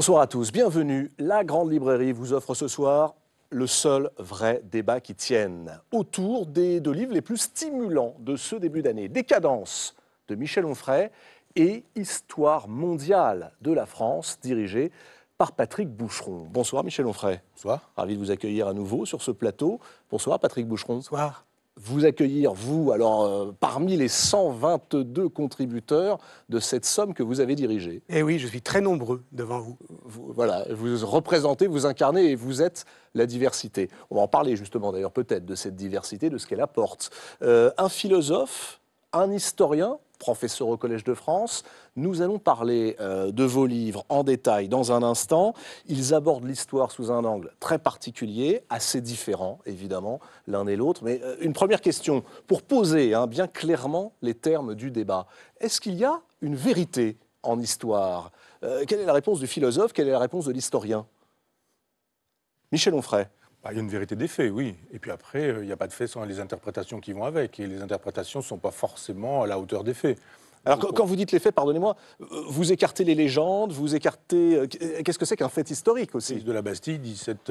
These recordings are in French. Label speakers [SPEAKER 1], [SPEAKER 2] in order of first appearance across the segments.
[SPEAKER 1] Bonsoir à tous, bienvenue. La Grande Librairie vous offre ce soir le seul vrai débat qui tienne autour des deux livres les plus stimulants de ce début d'année. Décadence de Michel Onfray et Histoire mondiale de la France dirigée par Patrick Boucheron. Bonsoir Michel Onfray. Bonsoir. Ravi de vous accueillir à nouveau sur ce plateau. Bonsoir Patrick Boucheron. Bonsoir vous accueillir, vous, alors euh, parmi les 122 contributeurs de cette somme que vous avez dirigée.
[SPEAKER 2] Eh oui, je suis très nombreux devant vous.
[SPEAKER 1] vous voilà, vous représentez, vous incarnez et vous êtes la diversité. On va en parler justement d'ailleurs peut-être de cette diversité, de ce qu'elle apporte. Euh, un philosophe, un historien, professeur au Collège de France. Nous allons parler euh, de vos livres en détail dans un instant. Ils abordent l'histoire sous un angle très particulier, assez différent évidemment l'un et l'autre. Mais euh, une première question pour poser hein, bien clairement les termes du débat. Est-ce qu'il y a une vérité en histoire euh, Quelle est la réponse du philosophe Quelle est la réponse de l'historien
[SPEAKER 3] Michel Onfray. Bah, il y a une vérité des faits, oui. Et puis après, euh, il n'y a pas de faits sans les interprétations qui vont avec. Et les interprétations ne sont pas forcément à la hauteur des faits. Alors quand, vous dites les faits, pardonnez-moi, euh, vous écartez les légendes, vous écartez... Euh, euh, qu'est-ce que c'est qu'un fait historique aussi De la Bastille, 17,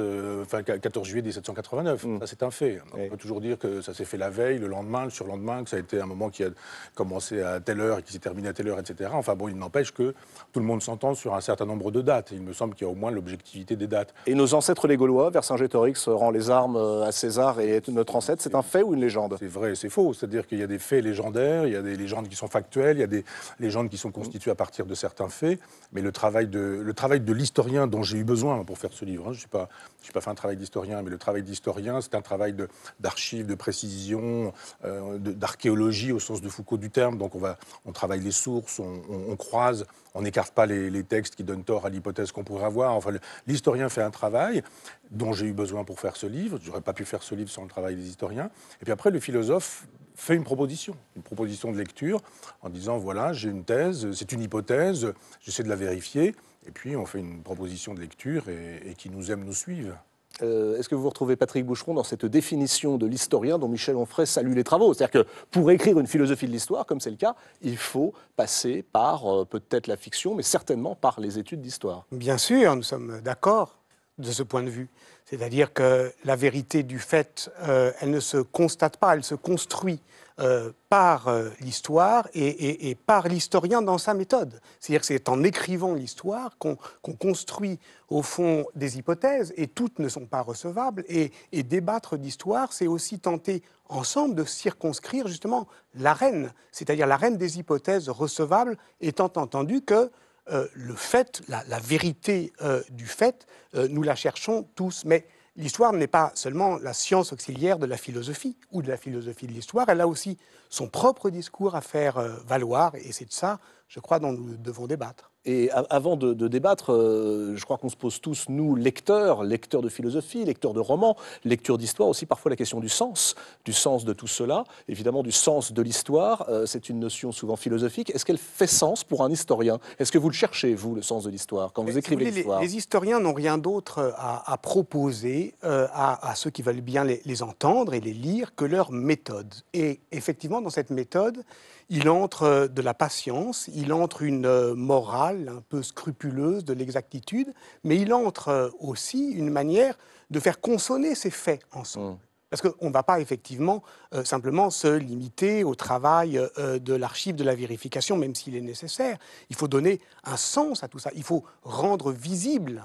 [SPEAKER 3] 14 juillet 1789, mm. ça c'est un fait. On peut toujours dire que ça s'est fait la veille, le lendemain, le surlendemain, que ça a été un moment qui a commencé à telle heure et qui s'est terminé à telle heure, etc. Enfin bon, il n'empêche que tout le monde s'entend sur un certain nombre de dates. Il me semble qu'il y a au moins l'objectivité des dates.
[SPEAKER 1] Et nos ancêtres les Gaulois, gétorix rend les armes à César et notre ancêtre, c'est un fait ou une légende C'est vrai, c'est faux.
[SPEAKER 3] C'est-à-dire qu'il y a des faits légendaires, il y a des légendes qui sont factuelles, il y a des légendes qui sont mm. constituées à partir de certains faits, mais le travail de, le travail de l'historien dont j'ai eu besoin pour faire ce livre, hein, je ne pas, pas, fait un travail d'historien, mais le travail d'historien, c'est un travail d'archives, de, précision, euh, d'archéologie au sens de Foucault du terme, donc on, va, on travaille les sources, on, croise, on n'écarte pas les, les, textes qui donnent tort à l'hypothèse qu'on pourrait avoir. Enfin, l'historien fait un travail dont j'ai eu besoin pour faire ce livre. Je n'aurais pas pu faire ce livre sans le travail des historiens. Et puis après, le philosophe fait une proposition, une proposition de lecture, en disant voilà, j'ai une thèse, c'est une hypothèse,
[SPEAKER 1] j'essaie de la vérifier, et puis on fait une proposition de lecture et, qui nous aime nous suivent. Euh, est-ce que vous retrouvez Patrick Boucheron dans cette définition de l'historien dont Michel Onfray salue les travaux C'est-à-dire que pour écrire une philosophie de l'histoire, comme c'est le cas, il faut passer par euh, peut-être la fiction, mais certainement par les études d'histoire.
[SPEAKER 2] Bien sûr, nous sommes d'accord de ce point de vue. C'est-à-dire que la vérité du fait, euh, elle ne se constate pas, elle se construit euh, par euh, l'histoire et, par l'historien dans sa méthode. C'est-à-dire que c'est en écrivant l'histoire qu'on construit au fond des hypothèses et toutes ne sont pas recevables. Et, et débattre d'histoire, c'est aussi tenter ensemble de circonscrire justement l'arène, c'est-à-dire l'arène des hypothèses recevables, étant entendu que euh, le fait, la, vérité euh, du fait, euh, nous la cherchons tous. Mais l'histoire n'est pas seulement la science auxiliaire de la philosophie ou de la philosophie de l'histoire, elle a aussi son propre discours à faire valoir, et c'est de ça, je crois, dont nous devons débattre.
[SPEAKER 1] Et avant de, débattre, euh, je crois qu'on se pose tous, nous, lecteurs, lecteurs de philosophie, lecteurs de romans, lecteurs d'histoire, aussi parfois la question du sens, du sens de tout cela, évidemment du sens de l'histoire. Euh, c'est une notion souvent philosophique. Est-ce qu'elle fait sens pour un historien Est-ce que vous le cherchez, vous, le sens de l'histoire, quand vous eh, écrivez l'histoire les,
[SPEAKER 2] historiens n'ont rien d'autre euh, à, proposer à, ceux qui veulent bien les, les entendre et les lire que leur méthode. Et effectivement, dans cette méthode, il entre euh, de la patience, il entre une euh, morale un peu scrupuleuse de l'exactitude, mais il entre euh, aussi une manière de faire consonner ces faits ensemble. Mm. Parce qu'on ne va pas effectivement simplement se limiter au travail de l'archive, de la vérification, même s'il est nécessaire. Il faut donner un sens à tout ça. Il faut rendre visible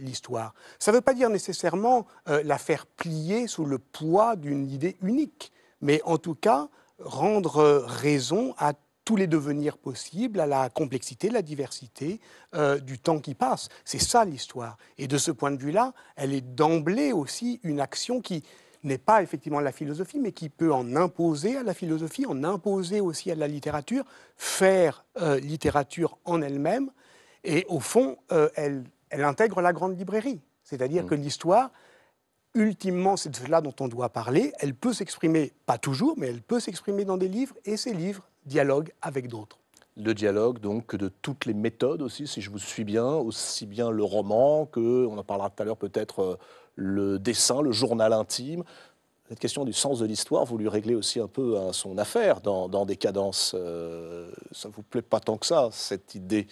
[SPEAKER 2] l'histoire. Ça ne veut pas dire nécessairement la faire plier sous le poids d'une idée unique, mais en tout cas rendre raison à tous les devenirs possibles, à la complexité, la diversité euh, du temps qui passe. C'est ça l'histoire. Et de ce point de vue-là, elle est d'emblée aussi une action qui n'est pas effectivement la philosophie, mais qui peut en imposer à la philosophie, en imposer aussi à la littérature, faire euh, littérature en elle-même. Et au fond, euh, elle, intègre la grande librairie. C'est-à-dire mm. que l'histoire, ultimement, c'est de cela dont on doit parler. Elle peut s'exprimer, pas toujours, mais elle peut
[SPEAKER 1] s'exprimer dans des livres, et ces livres dialoguent avec d'autres le dialogue, donc de toutes les méthodes aussi, si je vous suis bien, aussi bien le roman que, on en parlera tout à l'heure peut-être, euh, le dessin, le journal intime. Cette question du sens de l'histoire, vous lui réglez aussi un peu euh, son affaire dans, des cadences. Euh, ça ne vous plaît pas tant que ça, cette idée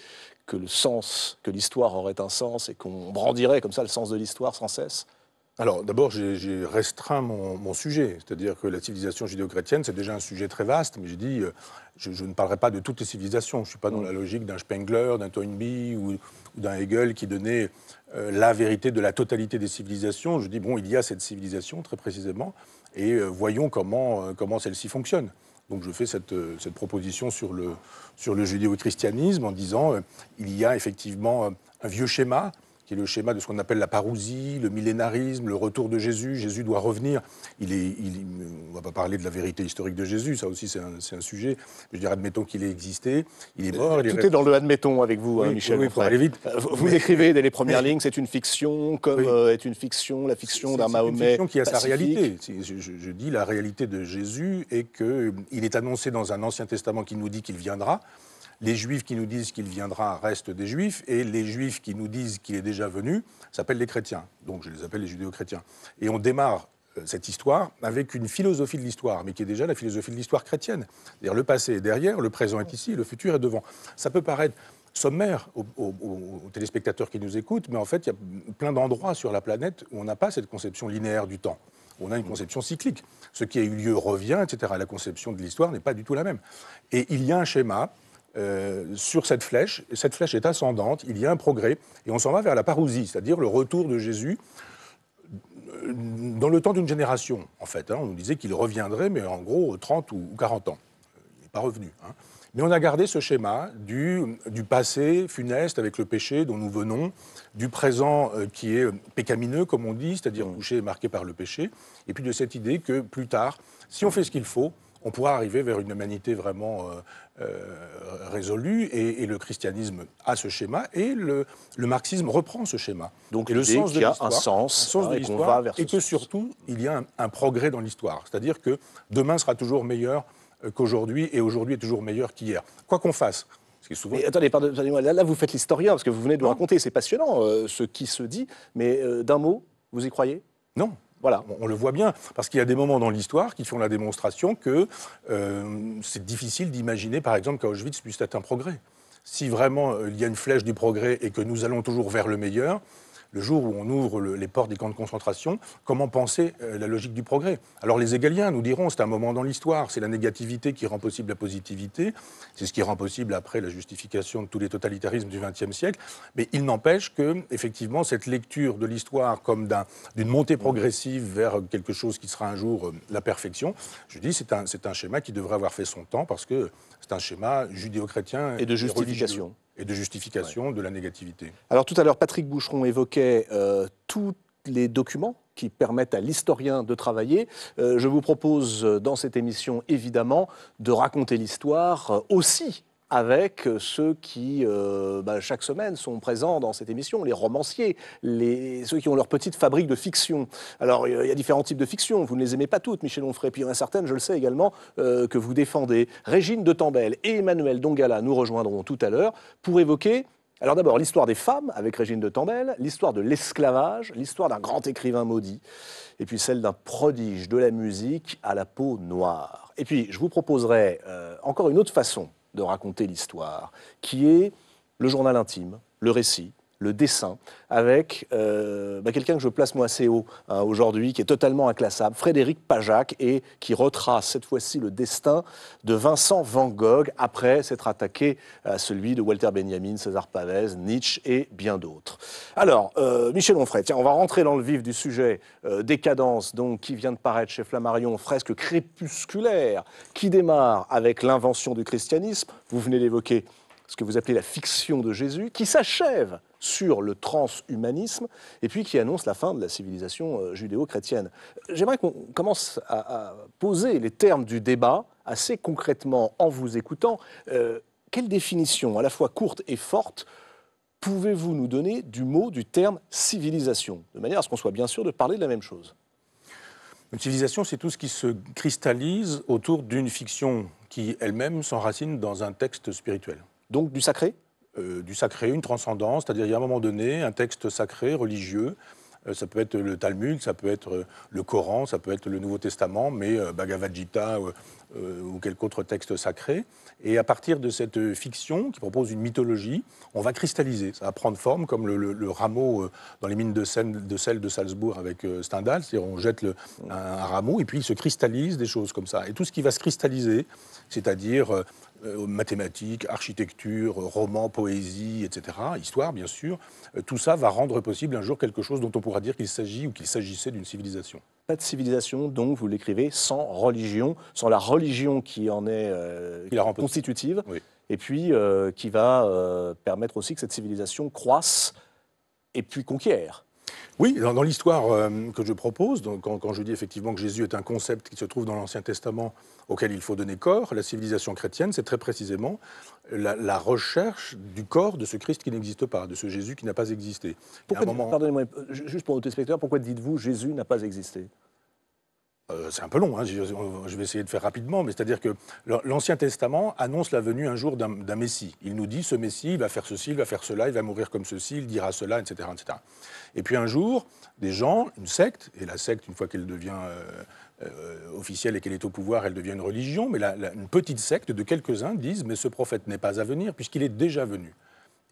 [SPEAKER 1] que le sens, que l'histoire aurait un sens et qu'on brandirait comme ça le sens de l'histoire sans cesse
[SPEAKER 3] alors d'abord, j'ai restreint mon, sujet, c'est-à-dire que la civilisation judéo-chrétienne, c'est déjà un sujet très vaste, mais j'ai dit, euh, je, ne parlerai pas de toutes les civilisations, je ne suis pas dans mm. la logique d'un Spengler, d'un Toynbee ou, d'un Hegel qui donnait euh, la vérité de la totalité des civilisations. Je dis, bon, il y a cette civilisation très précisément, et euh, voyons comment, comment celle-ci fonctionne. Donc je fais cette, proposition sur le, sur le judéo-christianisme en disant il y a effectivement un vieux schéma qui est le schéma de ce qu'on appelle la parousie, le millénarisme, le retour de Jésus. Jésus doit revenir. Il est, on ne va pas parler de la vérité historique de Jésus,
[SPEAKER 1] ça aussi c'est un, sujet. Je dirais, admettons qu'il ait existé, il est euh, mort. Tout est... dans le admettons avec vous, hein, Michel. vite. Euh, vous écrivez dès les premières lignes, c'est une fiction, comme euh, est une fiction la fiction d'un Mahomet. C'est une fiction qui a sa réalité.
[SPEAKER 3] Je, je, dis la réalité de Jésus est qu'il est annoncé dans un Ancien Testament qui nous dit qu'il viendra. Les juifs qui nous disent qu'il viendra restent des juifs, et les juifs qui nous disent qu'il est déjà venu s'appellent les chrétiens. Donc je les appelle les judéo-chrétiens. Et on démarre euh, cette histoire avec une philosophie de l'histoire, mais qui est déjà la philosophie de l'histoire chrétienne. C'est-à-dire le passé est derrière, le présent est ici, le futur est devant. Ça peut paraître sommaire aux, aux téléspectateurs qui nous écoutent, mais en fait, il y a plein d'endroits sur la planète où on n'a pas cette conception linéaire du temps. On a une conception cyclique. Ce qui a eu lieu revient, etc. La conception de l'histoire n'est pas du tout la même. Et il y a un schéma euh, sur cette flèche. Et cette flèche est ascendante, il y a un progrès, et on s'en va vers la parousie, c'est-à-dire le retour de Jésus euh, dans le temps d'une génération, en fait. Hein. On nous disait qu'il reviendrait, mais en gros, 30 ou 40 ans. Il n'est pas revenu. Hein. Mais on a gardé ce schéma du, du, passé funeste avec le péché dont nous venons, du présent euh, qui est pécamineux, comme on dit, c'est-à-dire touché et marqué par le péché, et puis de cette idée que plus tard, si on fait ce qu'il faut, on pourra arriver vers une humanité vraiment euh, euh, résolue. Et, le christianisme a ce schéma et le, marxisme reprend ce schéma. Donc il le a un sens, un sens euh, va de et, que surtout il y a un, progrès dans l'histoire. C'est-à-dire que demain sera toujours meilleur
[SPEAKER 1] qu'aujourd'hui et aujourd'hui est toujours meilleur qu'hier. Quoi qu'on fasse, Mais attendez, là, vous faites l'historien, parce que vous venez de raconter, c'est passionnant ce qui se dit, mais d'un mot, vous y croyez Non. Voilà, on, le voit bien, parce qu'il y a des moments dans l'histoire qui font la démonstration que
[SPEAKER 3] euh, c'est difficile d'imaginer, par exemple, qu'Auschwitz puisse être un progrès. Si vraiment euh, il y a une flèche du progrès et que nous allons toujours vers le meilleur, le jour où on ouvre les portes des camps de concentration, comment penser euh, la logique du progrès Alors les égaliens nous diront, c'est un moment dans l'histoire, c'est la négativité qui rend possible la positivité, c'est ce qui rend possible après la justification de tous les totalitarismes du XXe siècle, mais il n'empêche que, effectivement, cette lecture de l'histoire comme d'une montée progressive vers quelque chose qui sera un jour euh, la perfection, je dis, c'est un, un schéma qui devrait avoir fait son temps parce que c'est un schéma judéo-chrétien. Et de justification et de justification de la négativité.
[SPEAKER 1] Alors tout à l'heure, Patrick Boucheron évoquait euh, tous les documents qui permettent à l'historien de travailler. Euh, je vous propose euh, dans cette émission, évidemment, de raconter l'histoire aussi avec euh, ceux qui, euh, bah, chaque semaine, sont présents dans cette émission, les romanciers, ceux qui ont leur petite fabrique de fiction. Alors, il y a différents types de fiction, vous ne les aimez pas toutes, Michel Onfray, puis il y en a certaines, je le sais également, euh, que vous défendez. Régine de Tambelle et Emmanuel Dongala nous rejoindront tout à l'heure pour évoquer alors d'abord, l'histoire des femmes avec Régine de Tambelle, l'histoire de l'esclavage, l'histoire d'un grand écrivain maudit, et puis celle d'un prodige de la musique à la peau noire. Et puis, je vous proposerai encore une autre façon de raconter l'histoire, qui est le journal intime, le récit, le dessin avec euh, bah, quelqu'un que je place moi assez haut hein, aujourd'hui, qui est totalement inclassable, Frédéric Pajac, et qui retrace cette fois-ci le destin de Vincent Van Gogh après s'être attaqué à celui de Walter Benjamin, César Pavez, Nietzsche et bien d'autres. Alors, euh, Michel Onfray, tiens, on va rentrer dans le vif du sujet. Euh, décadence, donc, qui vient de paraître chez Flammarion, fresque crépusculaire, qui démarre avec l'invention du christianisme, vous venez d'évoquer ce que vous appelez la fiction de Jésus, qui s'achève sur le transhumanisme, et puis qui annonce la fin de la civilisation euh, judéo-chrétienne. J'aimerais qu'on commence à, poser les termes du débat assez concrètement en vous écoutant. Euh, quelle définition, à la fois courte et forte, pouvez-vous nous donner du mot, du terme civilisation, de manière à ce qu'on soit bien sûr de parler de la même chose
[SPEAKER 3] Une civilisation, c'est tout ce qui se cristallise autour d'une fiction qui elle-même s'enracine dans un texte spirituel. Donc du sacré euh, du sacré, une transcendance, c'est-à-dire qu'il y a un moment donné, un texte sacré, religieux, euh, ça peut être le Talmud, ça peut être euh, le Coran, ça peut être le Nouveau Testament, mais Bhagavad Gita ou, quelque autre texte sacré. Et à partir de cette fiction qui propose une mythologie, on va cristalliser. Ça va prendre forme comme le, rameau dans les mines de, sel de Salzbourg avec Stendhal. C'est-à-dire on jette un, rameau et puis il se cristallise des choses comme ça. Et tout ce qui va se cristalliser, c'est-à-dire euh, mathématiques, architecture, romans, poésie, etc., histoire bien sûr, euh, tout ça va rendre possible un jour quelque chose dont on pourra dire qu'il s'agit ou qu'il
[SPEAKER 1] s'agissait d'une civilisation. Pas de civilisation, donc vous l'écrivez, sans religion, sans la religion qui en est euh, constitutive, et puis qui va permettre aussi que cette civilisation croisse et puis conquiert.
[SPEAKER 3] Oui, dans, l'histoire euh, que je propose, quand, je dis effectivement que Jésus est un concept qui se trouve dans l'Ancien Testament auquel il faut donner corps, la civilisation chrétienne, c'est très précisément la, recherche du corps de ce Christ qui n'existe pas, de ce Jésus qui n'a pas existé. pardonnez-moi, juste pour nos téléspectateurs, pourquoi dites-vous Jésus n'a pas existé euh, c'est un peu long, hein, je vais essayer de faire rapidement, mais c'est-à-dire que l'Ancien Testament annonce la venue un jour d'un Messie. Il nous dit, ce Messie, il va faire ceci, il va faire cela, il va mourir comme ceci, il dira cela, etc. etc. Et puis un jour, des gens, une secte, et la secte, une fois qu'elle devient euh, euh, officielle et qu'elle est au pouvoir, elle devient une religion, mais une petite secte de quelques-uns disent, mais ce prophète n'est pas à venir puisqu'il est déjà venu.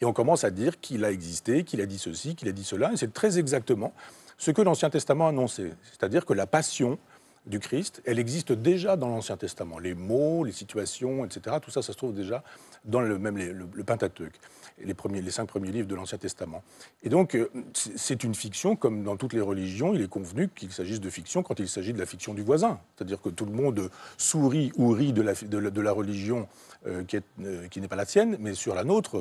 [SPEAKER 3] Et on commence à dire qu'il a existé, qu'il a dit ceci, qu'il a dit cela, et c'est très exactement ce que l'Ancien Testament annonçait, c'est-à-dire que la passion, du Christ, elle existe déjà dans l'Ancien Testament. Les mots, les situations, etc., tout ça, ça se trouve déjà dans le, même les, le, Pentateuque, les, premiers, les cinq premiers livres de l'Ancien Testament. Et donc, euh, c'est une fiction, comme dans toutes les religions, il est convenu qu'il s'agisse de fiction quand il s'agit de la fiction du voisin. C'est-à-dire que tout le monde sourit ou rit de la, de la, religion euh, qui, est, euh, qui n'est pas la sienne, mais sur la nôtre,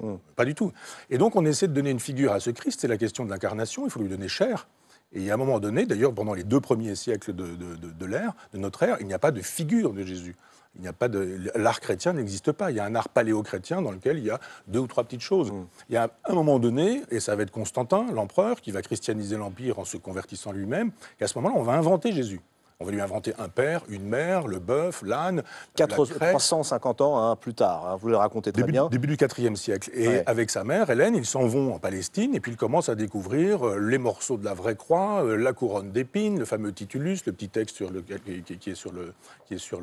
[SPEAKER 3] mm. pas du tout. Et donc, on essaie de donner une figure à ce Christ, c'est la question de l'incarnation, il faut lui donner chair. Et à un moment donné, d'ailleurs, pendant les deux premiers siècles de, l'ère, de notre ère, il n'y a pas de figure de Jésus. Il n'y a pas de l'art chrétien n'existe pas. Il y a un art paléo-chrétien dans lequel il y a deux ou trois petites choses. Mm. Il y a un moment donné, et ça va être Constantin, l'empereur, qui va christianiser l'empire en se convertissant lui-même. Et à ce moment-là, on va inventer Jésus. On va lui inventer un père, une mère, le bœuf, l'âne. 350 ans hein, plus tard, hein, vous le racontez très bien. Début du IVe siècle. Et avec sa mère, Hélène, ils s'en vont en Palestine et puis ils commencent à découvrir euh, les morceaux de la vraie croix, euh, la couronne d'épines, le fameux titulus, le petit texte sur qui, est sur le, sur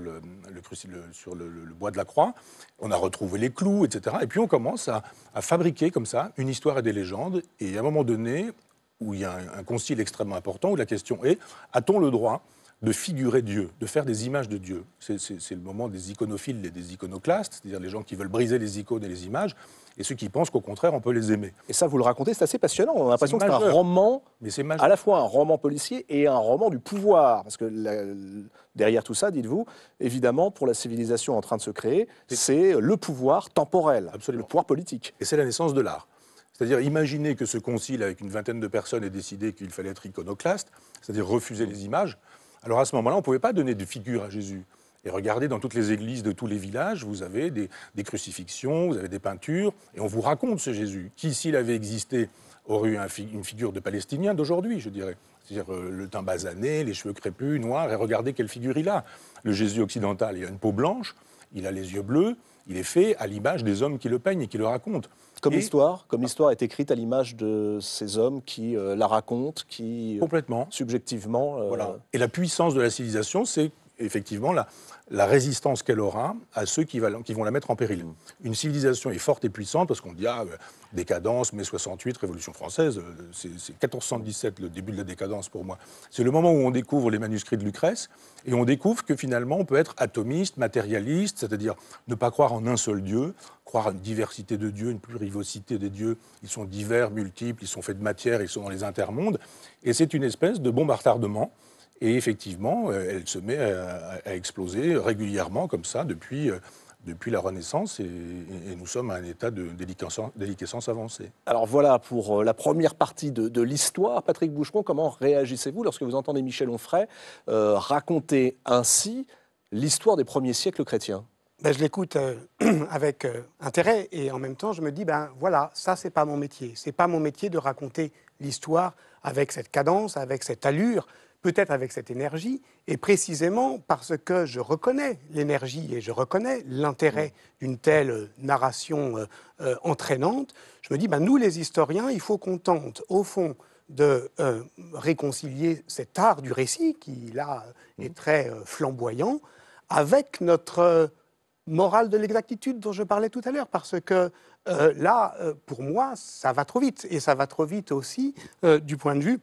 [SPEAKER 3] le, bois de la croix. On a retrouvé les clous, etc. Et puis on commence à, fabriquer comme ça une histoire et des légendes. Et à un moment donné, où il y a un concile extrêmement important, où la question est, a-t-on le droit de figurer Dieu, de faire des images de Dieu. C'est le moment des iconophiles et des iconoclastes, c'est-à-dire les gens qui veulent briser les icônes et les images, et ceux qui pensent qu'au
[SPEAKER 1] contraire, on peut les aimer. Et ça, vous le racontez, c'est assez passionnant. On a l'impression que c'est un roman, mais c'est à la fois un roman policier et un roman du pouvoir. Parce que derrière tout ça, dites-vous, évidemment, pour la civilisation en train de se créer, c'est le pouvoir temporel, Absolument. le pouvoir politique. Et c'est la
[SPEAKER 3] naissance de l'art. C'est-à-dire imaginez que ce concile avec une vingtaine de personnes ait décidé qu'il fallait être iconoclaste, c'est-à-dire refuser les images, alors à ce moment-là, on ne pouvait pas donner de figure à Jésus. Et regardez, dans toutes les églises de tous les villages, vous avez des, crucifixions, vous avez des peintures, et on vous raconte ce Jésus, qui, s'il avait existé, aurait eu une figure de Palestinien d'aujourd'hui, je dirais. C'est-à-dire euh, le teint basané, les cheveux crépus, noirs, et regardez quelle figure il a. Le Jésus occidental, il a une
[SPEAKER 1] peau blanche, il a les yeux bleus, il est fait à l'image des hommes qui le peignent et qui le racontent. Comme histoire, comme ah. histoire est écrite à l'image de ces hommes qui euh, la racontent, qui euh, complètement subjectivement. Euh, voilà. Et la puissance de la civilisation, c'est effectivement la, la
[SPEAKER 3] résistance qu'elle aura à ceux qui, vont la mettre en péril. Une civilisation est forte et puissante parce qu'on dit ah, euh, décadence, mai 68, Révolution française, euh, c'est 1417 le début de la décadence pour moi. C'est le moment où on découvre les manuscrits de Lucrèce et on découvre que finalement on peut être atomiste, matérialiste, c'est-à-dire ne pas croire en un seul Dieu, croire à une diversité de dieux, une plurivocité des dieux. Ils sont divers, multiples, ils sont faits de matière, ils sont dans les intermondes. Et c'est une espèce de bombardement, et effectivement, euh, elle se met à, exploser régulièrement comme ça depuis, euh, depuis la Renaissance et, nous sommes à un état de déliquescence, avancée.
[SPEAKER 1] Alors voilà pour euh, la première partie de, l'histoire. Patrick Boucheron, comment réagissez-vous lorsque vous entendez Michel Onfray raconter ainsi l'histoire des premiers siècles chrétiens
[SPEAKER 2] ben, je l'écoute avec intérêt et en même temps je me dis ben voilà ça c'est pas mon métier c'est pas mon métier de raconter l'histoire avec cette cadence avec cette allure peut-être avec cette énergie, et précisément parce que je reconnais l'énergie et je reconnais l'intérêt mm. d'une telle euh, narration euh, euh, entraînante, je me dis, ben, nous les historiens, il faut qu'on tente, au fond, de réconcilier cet art du récit, qui là mm. est très flamboyant, avec notre morale de l'exactitude dont je parlais tout à l'heure, parce que là, pour moi, ça va trop vite, et ça va trop vite aussi du point de vue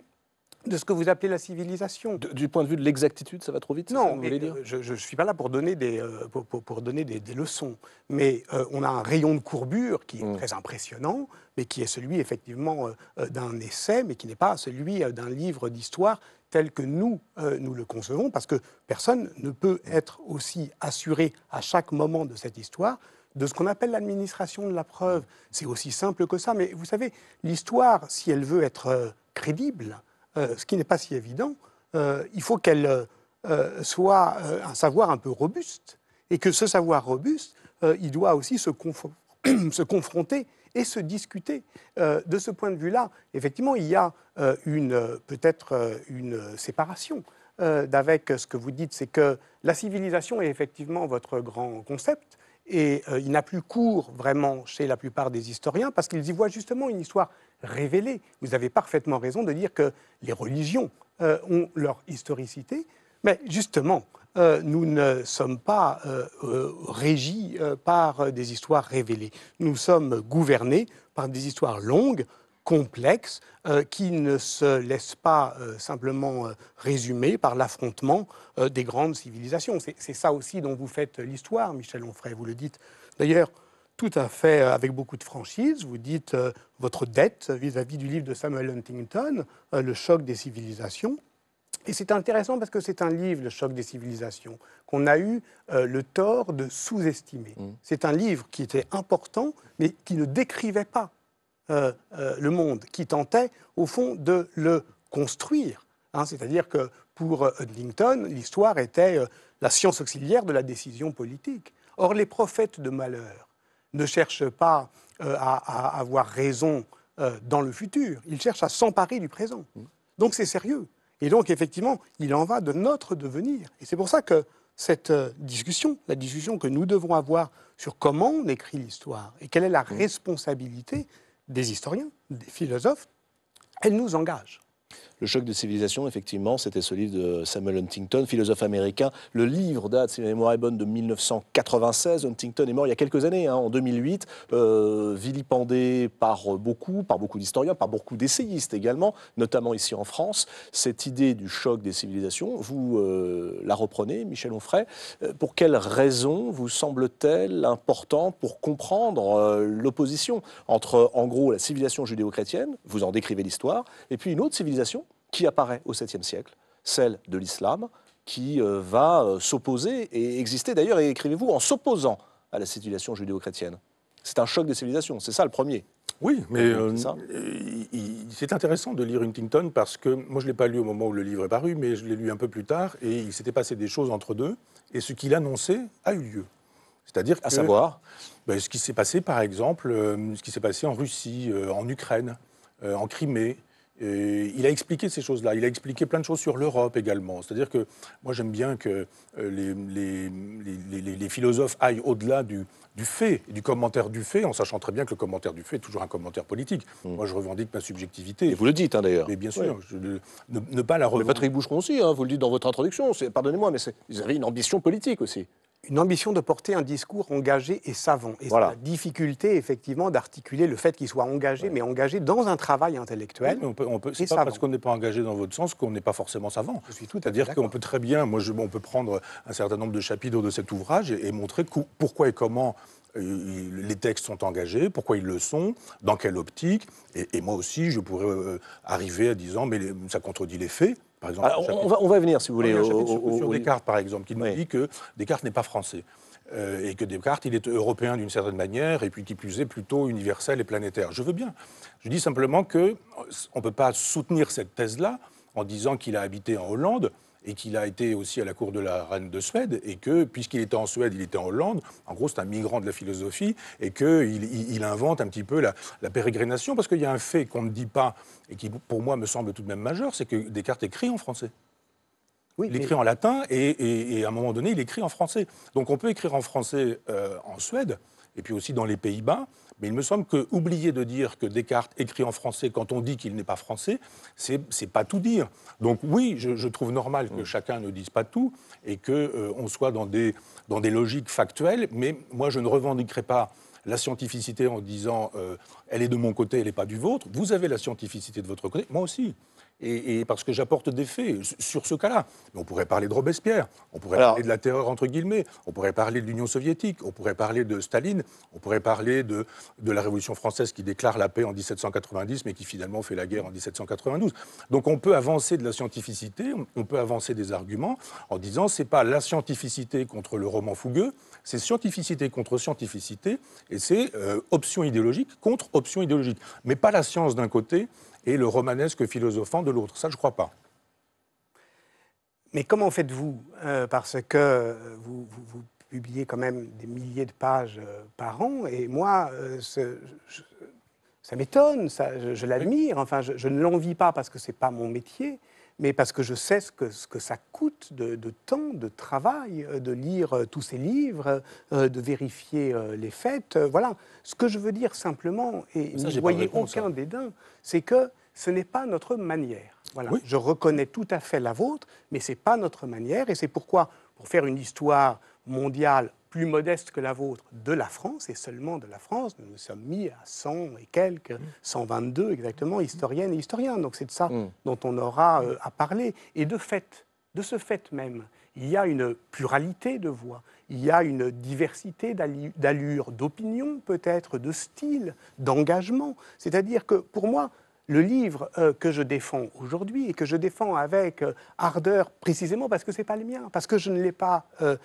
[SPEAKER 2] de ce que vous appelez la civilisation. du point de vue de l'exactitude, ça va trop vite Non, euh, je ne suis pas là pour donner des, euh, pour, donner des, leçons. Mais euh, on a un rayon de courbure qui est mm. très impressionnant, mais qui est celui effectivement d'un essai, mais qui n'est pas celui d'un livre d'histoire tel que nous, nous le concevons, parce que personne ne peut être aussi assuré à chaque moment de cette histoire de ce qu'on appelle l'administration de la preuve. C'est aussi simple que ça. Mais vous savez, l'histoire, si elle veut être crédible, euh, ce qui n'est pas si évident, euh, il faut qu'elle euh, soit un savoir un peu robuste, et que ce savoir robuste, il doit aussi se, confronter et se discuter. de ce point de vue-là, effectivement, il y a peut-être une séparation d'avec ce que vous dites, c'est que la civilisation est effectivement votre grand concept. Et il n'a plus cours vraiment chez la plupart des historiens parce qu'ils y voient justement une histoire vous avez parfaitement raison de dire que les religions euh, ont leur historicité, mais justement, euh, nous ne sommes pas euh, régis par des histoires révélées. Nous sommes gouvernés par des histoires longues, complexes, qui ne se laissent pas simplement résumer par l'affrontement des grandes civilisations. C'est ça aussi dont vous faites l'histoire, Michel Onfray, vous le dites. D'ailleurs, tout à fait euh, avec beaucoup de franchise. Vous dites euh, votre dette vis-à-vis du livre de Samuel Huntington, euh, Le choc des civilisations. Et c'est intéressant parce que c'est un livre, Le choc des civilisations, qu'on a eu le tort de sous-estimer. Mm. C'est un livre qui était important, mais qui ne décrivait pas le monde, qui tentait, au fond, de le construire. Hein. C'est-à-dire que pour Huntington, l'histoire était la science auxiliaire de la décision politique. Or, les prophètes de malheur, ne cherche pas euh, à, avoir raison euh, dans le futur, il cherche à s'emparer du présent. Mm. Donc c'est sérieux. Et donc effectivement, il en va de notre devenir. Et c'est pour ça que cette euh, discussion, la discussion que nous devons avoir sur comment on écrit l'histoire et quelle est la mm. responsabilité
[SPEAKER 1] des historiens,
[SPEAKER 2] des philosophes, elle nous engage.
[SPEAKER 1] Le choc des civilisations, effectivement, c'était ce livre de Samuel Huntington, philosophe américain. Le livre date, si ma mémoire est bonne, de 1996. Huntington est mort il y a quelques années, hein, en 2008, euh, vilipendé par beaucoup, par beaucoup d'historiens, par beaucoup d'essayistes également, notamment ici en France. Cette idée du choc des civilisations, vous euh, la reprenez, Michel Onfray. Euh, pour quelles raisons vous semble-t-elle importante pour comprendre l'opposition entre, en gros, la civilisation judéo-chrétienne, vous en décrivez l'histoire, et puis une autre civilisation qui apparaît au 7e siècle, celle de l'islam, qui euh, va euh, s'opposer et exister d'ailleurs, et écrivez-vous, en s'opposant à la civilisation judéo-chrétienne. C'est un choc des civilisations, c'est ça le premier. Oui, mais euh, c'est intéressant de lire Huntington parce que moi je ne l'ai pas lu au moment
[SPEAKER 3] où le livre est paru, mais je l'ai lu un peu plus tard et il s'était passé des choses entre deux et ce qu'il annonçait a eu lieu. C'est-à-dire à savoir ben, ce qui s'est passé par exemple, ce qui s'est passé en Russie, en Ukraine, en Crimée, euh, il a expliqué ces choses-là. Il a expliqué plein de choses sur l'Europe également. C'est-à-dire que moi, j'aime bien que euh, les, philosophes aillent au-delà du, fait, du commentaire du fait, en sachant très bien que le commentaire du fait est toujours un
[SPEAKER 1] commentaire politique. Hmm. Moi, je revendique ma subjectivité. Et vous le dites, hein, d'ailleurs. Mais bien sûr, je, ne, pas la revendiquer. Patrick Boucheron aussi, hein, vous le dites dans votre introduction. Pardonnez-moi, mais vous avez une ambition politique aussi une
[SPEAKER 2] ambition de porter un discours engagé et savant. Et voilà. la difficulté, effectivement, d'articuler le fait qu'il
[SPEAKER 3] soit engagé, mais engagé dans un travail intellectuel. on peut, c'est pas parce qu'on n'est pas engagé dans votre sens qu'on n'est pas forcément savant. Je suis tout C'est-à-dire qu'on peut très bien, moi, je, on peut prendre un certain nombre de chapitres de cet ouvrage et, montrer pourquoi et comment euh, les textes sont engagés, pourquoi ils le sont, dans quelle optique. Et, moi aussi, je pourrais euh, arriver à disant, mais ça contredit les faits. Ah, on, va, on, venir, si vous voulez. sur, Descartes, par exemple, qui nous dit que Descartes n'est pas français. Euh, et que Descartes, il est européen d'une certaine manière, et puis qui plus est plutôt universel et planétaire. Je veux bien. Je dis simplement qu'on ne peut pas soutenir cette thèse-là en disant qu'il a habité en Hollande, et qu'il a été aussi à la cour de la reine de Suède, et que, puisqu'il était en Suède, il était en Hollande, en gros, c'est un migrant de la philosophie, et qu'il il, invente un petit peu la, pérégrination, parce qu'il y a un fait qu'on ne dit pas, et qui, pour moi, me semble tout de même majeur, c'est que Descartes écrit en français. Oui, il écrit en latin, et, à un moment donné, il écrit en français. Donc on peut écrire en français euh, en Suède, et puis aussi dans les Pays-Bas, mais il me semble que oublier de dire que Descartes écrit en français quand on dit qu'il n'est pas français, c'est pas tout dire. Donc oui, je, trouve normal que chacun ne dise pas tout et que euh, on soit dans des dans des logiques factuelles. Mais moi, je ne revendiquerai pas la scientificité en disant euh, elle est de mon côté, elle n'est pas du vôtre. Vous avez la scientificité de votre côté, moi aussi et, parce que j'apporte des faits sur ce cas-là. On pourrait parler de Robespierre, on pourrait parler de la terreur entre guillemets, on pourrait parler de l'Union soviétique, on pourrait parler de Staline, on pourrait parler de, la Révolution française qui déclare la paix en 1790 mais qui finalement fait la guerre en 1792. Donc on peut avancer de la scientificité, on peut avancer des arguments en disant c'est pas la scientificité contre le roman fougueux, c'est scientificité contre scientificité et c'est euh, option idéologique contre option idéologique. Mais pas la science d'un côté et le romanesque philosophant de l'autre. Ça, je ne crois pas. Mais comment faites-vous euh, Parce
[SPEAKER 2] que euh,
[SPEAKER 3] vous, publiez
[SPEAKER 2] quand même des milliers de pages euh, par an, et moi, ça m'étonne, je, l'admire, enfin, je, je ne l'envie pas parce que ce n'est pas mon métier, mais parce que je sais ce que, ça coûte de, temps, de travail, euh, de lire euh, tous ces livres, euh, de vérifier les faits. voilà. Ce que je veux dire simplement, et ne voyez aucun dédain, hein. c'est que ce n'est pas notre manière. Je reconnais tout à fait la vôtre, mais ce n'est pas notre manière, et c'est pourquoi, pour faire une histoire mondiale plus modeste que la vôtre de la France, et seulement de la France. Nous nous sommes mis à 100 et quelques, 122 mm. exactement, mm. historiennes et historiens. Donc c'est de ça mm. dont on aura euh, à parler. Et de fait, de ce fait même, il y a une pluralité de voix, il y a une diversité d'allures, d'opinions peut-être, de styles, d'engagement. C'est-à-dire que pour moi, le livre euh, que je défends aujourd'hui et que je défends avec euh, ardeur, précisément parce que ce n'est pas le mien, parce que je ne l'ai pas euh,